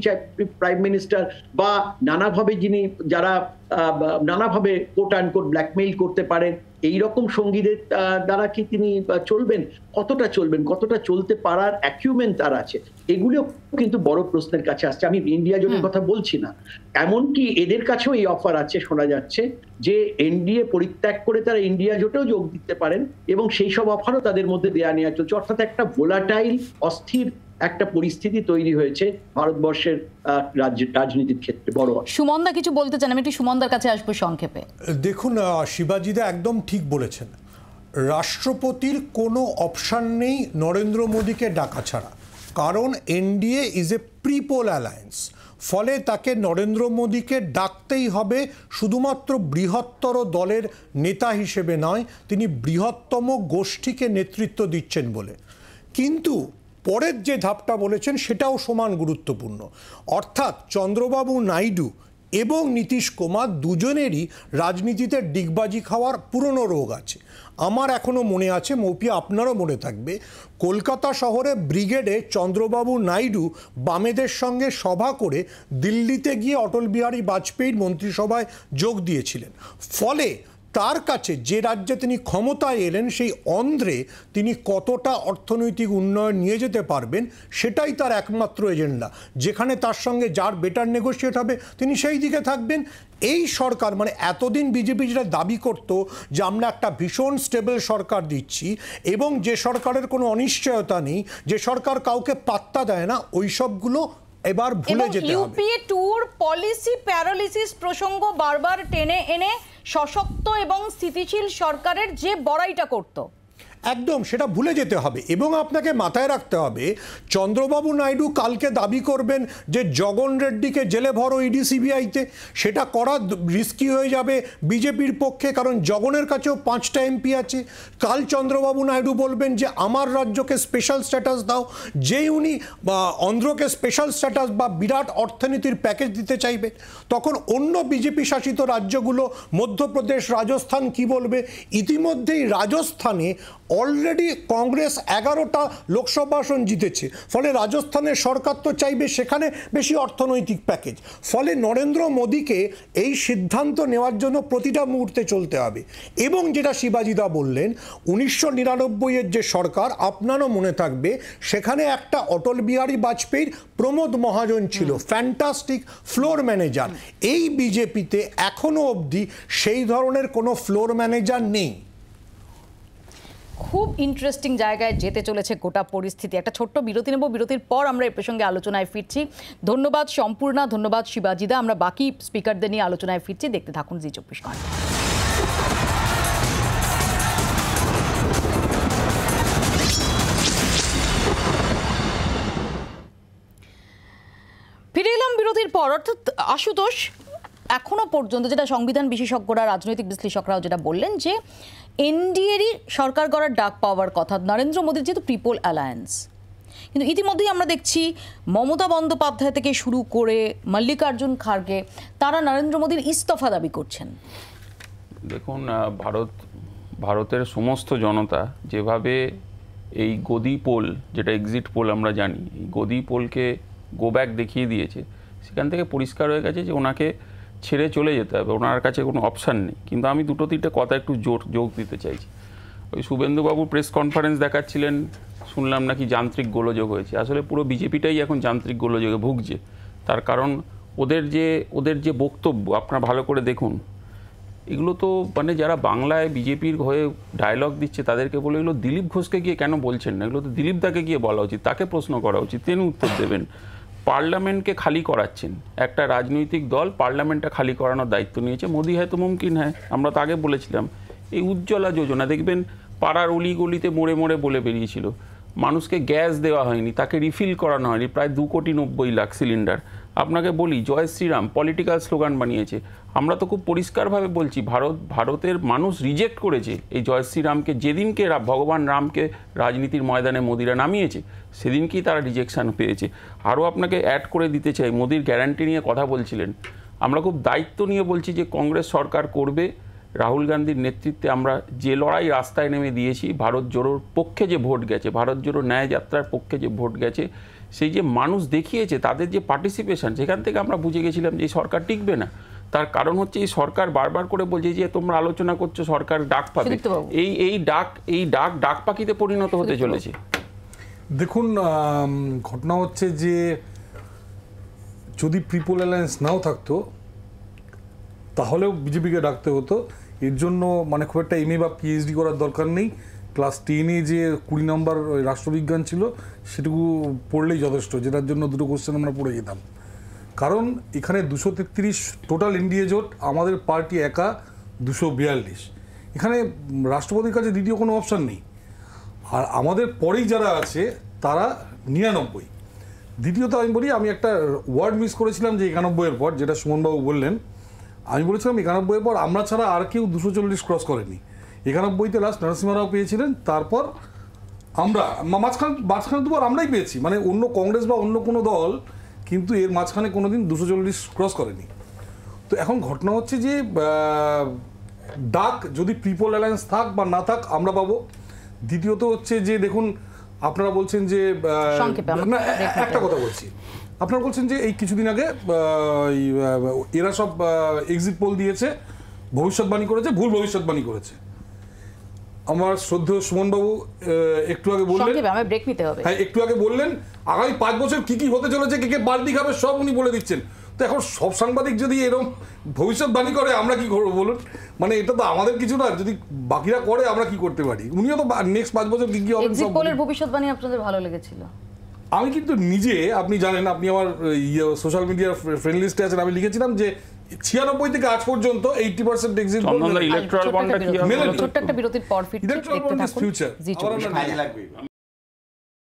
প্রাইম মিনিস্টার বা নানাভাবে যিনি যারা নানাভাবে কোট অ্যান্ড কোট ব্ল্যাকমেইল করতে পারেন এইরকম রকম সঙ্গীদের দ্বারা কি তিনি চলবেন কতটা চলবেন কতটা চলতে পারার অ্যাকিউমেন্ট তার আছে এগুলো কিন্তু বড় প্রশ্নের কাছে আসছে আমি ইন্ডিয়া জোটের কথা বলছি না এমনকি এদের কাছেও এই অফার আছে শোনা যাচ্ছে যে এনডিএ পরিত্যাগ করে তারা ইন্ডিয়া জোটেও যোগ দিতে পারেন এবং সেই সব অফারও তাদের মধ্যে দেয়া নেওয়া চলছে অর্থাৎ একটা ভোলাটাইল অস্থির একটা পরিস্থিতি তৈরি হয়েছে ভারতবর্ষের রাজনীতির ক্ষেত্রে বড় সুমনদা কিছু বলতে চান আমি একটু সুমনদার কাছে আসবো সংক্ষেপে দেখুন শিবাজিদা একদম ঠিক বলেছেন রাষ্ট্রপতির কোনো অপশান নেই নরেন্দ্র মোদীকে ডাকা ছাড়া কারণ NDA is a prepoll alliance ফলে তাকে নরেন্দ্র মোদীকে ডাকতেই হবে শুধুমাত্র বৃহত্তর দলের নেতা হিসেবে নয় তিনি বৃহত্তম গোষ্ঠীকে নেতৃত্ব দিচ্ছেন বলে কিন্তু পরের যে ধাপটা বলেছেন সেটাও সমান গুরুত্বপূর্ণ অর্থাৎ চন্দ্রবাবু নাইডু এবং নীতিশ কুমার দুজনেরই রাজনীতিতে ডিগবাজি খাওয়ার পুরনো রোগ আছে আমার এখনও মনে আছে মৌপিয়া আপনারও মনে থাকবে কলকাতা শহরে ব্রিগেডে চন্দ্রবাবু নাইডু বামেদের সঙ্গে সভা করে দিল্লিতে গিয়ে অটল বিহারী বাজপেয়ীর মন্ত্রিসভায় যোগ দিয়েছিলেন ফলে তার কাছে যে রাজ্যে তিনি ক্ষমতায় এলেন সেই অন্ধ্রে তিনি কতটা অর্থনৈতিক উন্নয়ন নিয়ে যেতে পারবেন সেটাই তার একমাত্র এজেন্ডা যেখানে তার সঙ্গে যার বেটার নেগোসিয়েট হবে তিনি সেই দিকে থাকবেন এই সরকার মানে এতদিন বিজেপি যেটা দাবি করত যে আমরা একটা ভীষণ স্টেবল সরকার দিচ্ছি এবং যে সরকারের কোনো অনিশ্চয়তা নেই যে সরকার কাউকে পাত্তা দেয় না ওই সবগুলো এবার ভুলে যেতে হবে ইউপিএ ট্যুর পলিসি প্যারালিসিস প্রসঙ্গ বারবার টেনে এনে সশক্ত এবং স্থিতিশীল সরকারের যে বড়াইটা করতো একদম সেটা ভুলে যেতে হবে এবং আপনাকে মাথায় রাখতে হবে চন্দ্রবাবু নাইডু কালকে দাবি করবেন যে জগন রেড্ডিকে জেলে ভরো ইডি সিবিআইতে সেটা করা রিস্কি হয়ে যাবে বিজেপির পক্ষে কারণ জগনের কাছেও পাঁচটা এমপি আছে কাল চন্দ্রবাবু নাইডু বলবেন যে আমার রাজ্যকে স্পেশাল স্ট্যাটাস দাও যেই উনি অন্ধ্রকে স্পেশাল স্ট্যাটাস বা বিরাট অর্থনীতির প্যাকেজ দিতে চাইবে তখন অন্য বিজেপি শাসিত রাজ্যগুলো মধ্যপ্রদেশ রাজস্থান কি বলবে ইতিমধ্যেই রাজস্থানে অলরেডি কংগ্রেস এগারোটা লোকসভা আসন জিতেছে ফলে রাজস্থানের সরকার তো চাইবে সেখানে বেশি অর্থনৈতিক প্যাকেজ ফলে নরেন্দ্র মোদীকে এই সিদ্ধান্ত নেওয়ার জন্য প্রতিটা মুহূর্তে চলতে হবে এবং যেটা শিবাজিদা বললেন উনিশশো নিরানব্বইয়ের যে সরকার আপনারও মনে থাকবে সেখানে একটা অটল বিহারী বাজপেয়ীর প্রমোদ মহাজন ছিল ফ্যান্টাস্টিক ফ্লোর ম্যানেজার এই বিজেপিতে এখনও অবধি সেই ধরনের কোনো ফ্লোর ম্যানেজার নেই খুব ইন্টারেস্টিং জায়গায় যেতে চলেছে গোটা পরিস্থিতি একটা ছোট্ট বিরতি নেব বিরতির পর আমরা এ প্রসঙ্গে আলোচনায় ফিরছি ধন্যবাদ সম্পূর্ণা ধন্যবাদ শিবাজিদা আমরা বাকি স্পিকারদের নিয়ে আলোচনায় ফিরছি দেখতে থাকুন জি চব্বিশ ঘন্টা ফিরে এলাম বিরতির পর অর্থাৎ আশুতোষ এখনো পর্যন্ত যেটা সংবিধান বিশেষজ্ঞরা রাজনৈতিক বিশ্লেষকরাও যেটা বললেন যে এনডিএরই সরকার গড়ার ডাক পাওয়ার কথা নরেন্দ্র মোদীর যেহেতু পিপল অ্যালায়েন্স কিন্তু ইতিমধ্যেই আমরা দেখছি মমতা বন্দ্যোপাধ্যায় থেকে শুরু করে মল্লিকার্জুন খার্গে তারা নরেন্দ্র মোদীর ইস্তফা দাবি করছেন দেখুন ভারত ভারতের সমস্ত জনতা যেভাবে এই গদি পোল যেটা এক্সিট পোল আমরা জানি এই গদি পোলকে গো ব্যাক দেখিয়ে দিয়েছে সেখান থেকে পরিষ্কার হয়ে গেছে যে ওনাকে ছেড়ে চলে যেতে হবে ওনার কাছে কোনো অপশান নেই কিন্তু আমি দুটো তিনটে কথা একটু জোর যোগ দিতে চাইছি ওই শুভেন্দুবাবু প্রেস কনফারেন্স দেখাচ্ছিলেন শুনলাম নাকি যান্ত্রিক গোলযোগ হয়েছে আসলে পুরো বিজেপিটাই এখন যান্ত্রিক গোলযোগে ভুগছে তার কারণ ওদের যে ওদের যে বক্তব্য আপনারা ভালো করে দেখুন এগুলো তো মানে যারা বাংলায় বিজেপির হয়ে ডায়লগ দিচ্ছে তাদেরকে বলে এগুলো দিলীপ ঘোষকে গিয়ে কেন বলছেন না এগুলো তো দিলীপ দাকে গিয়ে বলা উচিত তাকে প্রশ্ন করা উচিত তিনি উত্তর দেবেন পার্লামেন্টকে খালি করাচ্ছেন একটা রাজনৈতিক দল পার্লামেন্টটা খালি করানোর দায়িত্ব নিয়েছে মোদি হয়তো মুমকিন হ্যাঁ আমরা তো আগে বলেছিলাম এই উজ্জ্বলা যোজনা দেখবেন পাড়ার অলিগলিতে মোড়ে মোড়ে বলে বেরিয়েছিল মানুষকে গ্যাস দেওয়া হয়নি তাকে রিফিল করানো হয়নি প্রায় দু কোটি নব্বই লাখ সিলিন্ডার আপনাকে বলি জয় শ্রীরাম পলিটিক্যাল স্লোগান বানিয়েছে আমরা তো খুব পরিষ্কারভাবে বলছি ভারত ভারতের মানুষ রিজেক্ট করেছে এই জয় শ্রীরামকে যেদিনকে ভগবান রামকে রাজনীতির ময়দানে মোদিরা নামিয়েছে সেদিনকেই তারা রিজেকশান পেয়েছে আরও আপনাকে অ্যাড করে দিতে চাই মোদির গ্যারান্টি নিয়ে কথা বলছিলেন আমরা খুব দায়িত্ব নিয়ে বলছি যে কংগ্রেস সরকার করবে রাহুল গান্ধীর নেতৃত্বে আমরা যে লড়াই রাস্তায় নেমে দিয়েছি ভারত জোড়োর পক্ষে যে ভোট গেছে ভারত জোড়ো ন্যায় যাত্রার পক্ষে যে ভোট গেছে সেই যে মানুষ দেখিয়েছে তাদের যে পার্টিসিপেশান সেখান থেকে আমরা বুঝে গেছিলাম যে সরকার টিকবে না তার কারণ হচ্ছে এই সরকার বারবার করে বলছে যে তোমরা আলোচনা করছো সরকার ডাক পাবে এই এই ডাক এই ডাক ডাক পাখিতে পরিণত হতে চলেছে দেখুন ঘটনা হচ্ছে যে যদি পিপল অ্যালায়েন্স নাও থাকতো তাহলেও বিজেপিকে ডাকতে হতো এর জন্য মানে খুব একটা এমএ বা পিএইচডি করার দরকার নেই ক্লাস টেনে যে কুড়ি নম্বর রাষ্ট্রবিজ্ঞান ছিল সেটুকু পড়লেই যথেষ্ট যেটার জন্য দুটো কোশ্চেন আমরা পড়ে যেতাম কারণ এখানে দুশো তেত্রিশ টোটাল ইন্ডিয়া জোট আমাদের পার্টি একা দুশো বিয়াল্লিশ এখানে রাষ্ট্রপতির কাছে দ্বিতীয় কোনো অপশান নেই আর আমাদের পরেই যারা আছে তারা নিরানব্বই দ্বিতীয়ত আমি বলি আমি একটা ওয়ার্ড মিস করেছিলাম যে একানব্বইয়ের পর যেটা সুমনবাবু বললেন আমি বলেছিলাম একানব্বইয়ের পর আমরা ছাড়া আর কেউ দুশো চল্লিশ ক্রস করেনি একানব্বইতে লাস্ট নরসিংহ রাও পেয়েছিলেন তারপর আমরা মাঝখান মাঝখানে দুবার আমরাই পেয়েছি মানে অন্য কংগ্রেস বা অন্য কোনো দল কিন্তু এর মাঝখানে কোনো দিন দুশো চল্লিশ ক্রস করেনি তো এখন ঘটনা হচ্ছে যে ডাক যদি পিপল অ্যালায়েন্স থাক বা না থাক আমরা পাবো দ্বিতীয়ত হচ্ছে যে দেখুন আপনারা বলছেন যে একটা কথা বলছি আপনারা বলছেন যে এই কিছুদিন আগে এরা সব এক্সিট পোল দিয়েছে ভবিষ্যৎবাণী করেছে ভুল ভবিষ্যৎবাণী করেছে আমার শ্রদ্ধেয় সুমনবাবু একটু আগে বললেন আমার ব্রেক নিতে হবে হ্যাঁ একটু আগে বললেন আগামী পাঁচ বছর কি কি হতে চলেছে কে কে বাল্টি খাবে সব উনি বলে দিচ্ছেন তো এখন সব সাংবাদিক যদি এরকম ভবিষ্যৎবাণী করে আমরা কি করবো বলুন মানে এটা তো আমাদের কিছু না যদি বাকিরা করে আমরা কি করতে পারি উনিও তো নেক্সট পাঁচ বছর কি কি হবে এক্সিট পোলের ভবিষ্যৎবাণী আপনাদের ভালো লেগেছিল আমি কিন্তু নিজে আপনি জানেন আপনি আমার সোশ্যাল মিডিয়ার ফ্রেন্ড লিস্টে আছেন আমি লিখেছিলাম যে ছিয়ানব্বই থেকে আজ পর্যন্ত এইটি পার্সেন্ট এক্সিট ইলেকট্রাল বন্ডটা কি হবে ছোট্ট একটা বিরতির পর ফিট ইলেকট্রাল বন্ড ইজ ফিউচার আমার লাগবে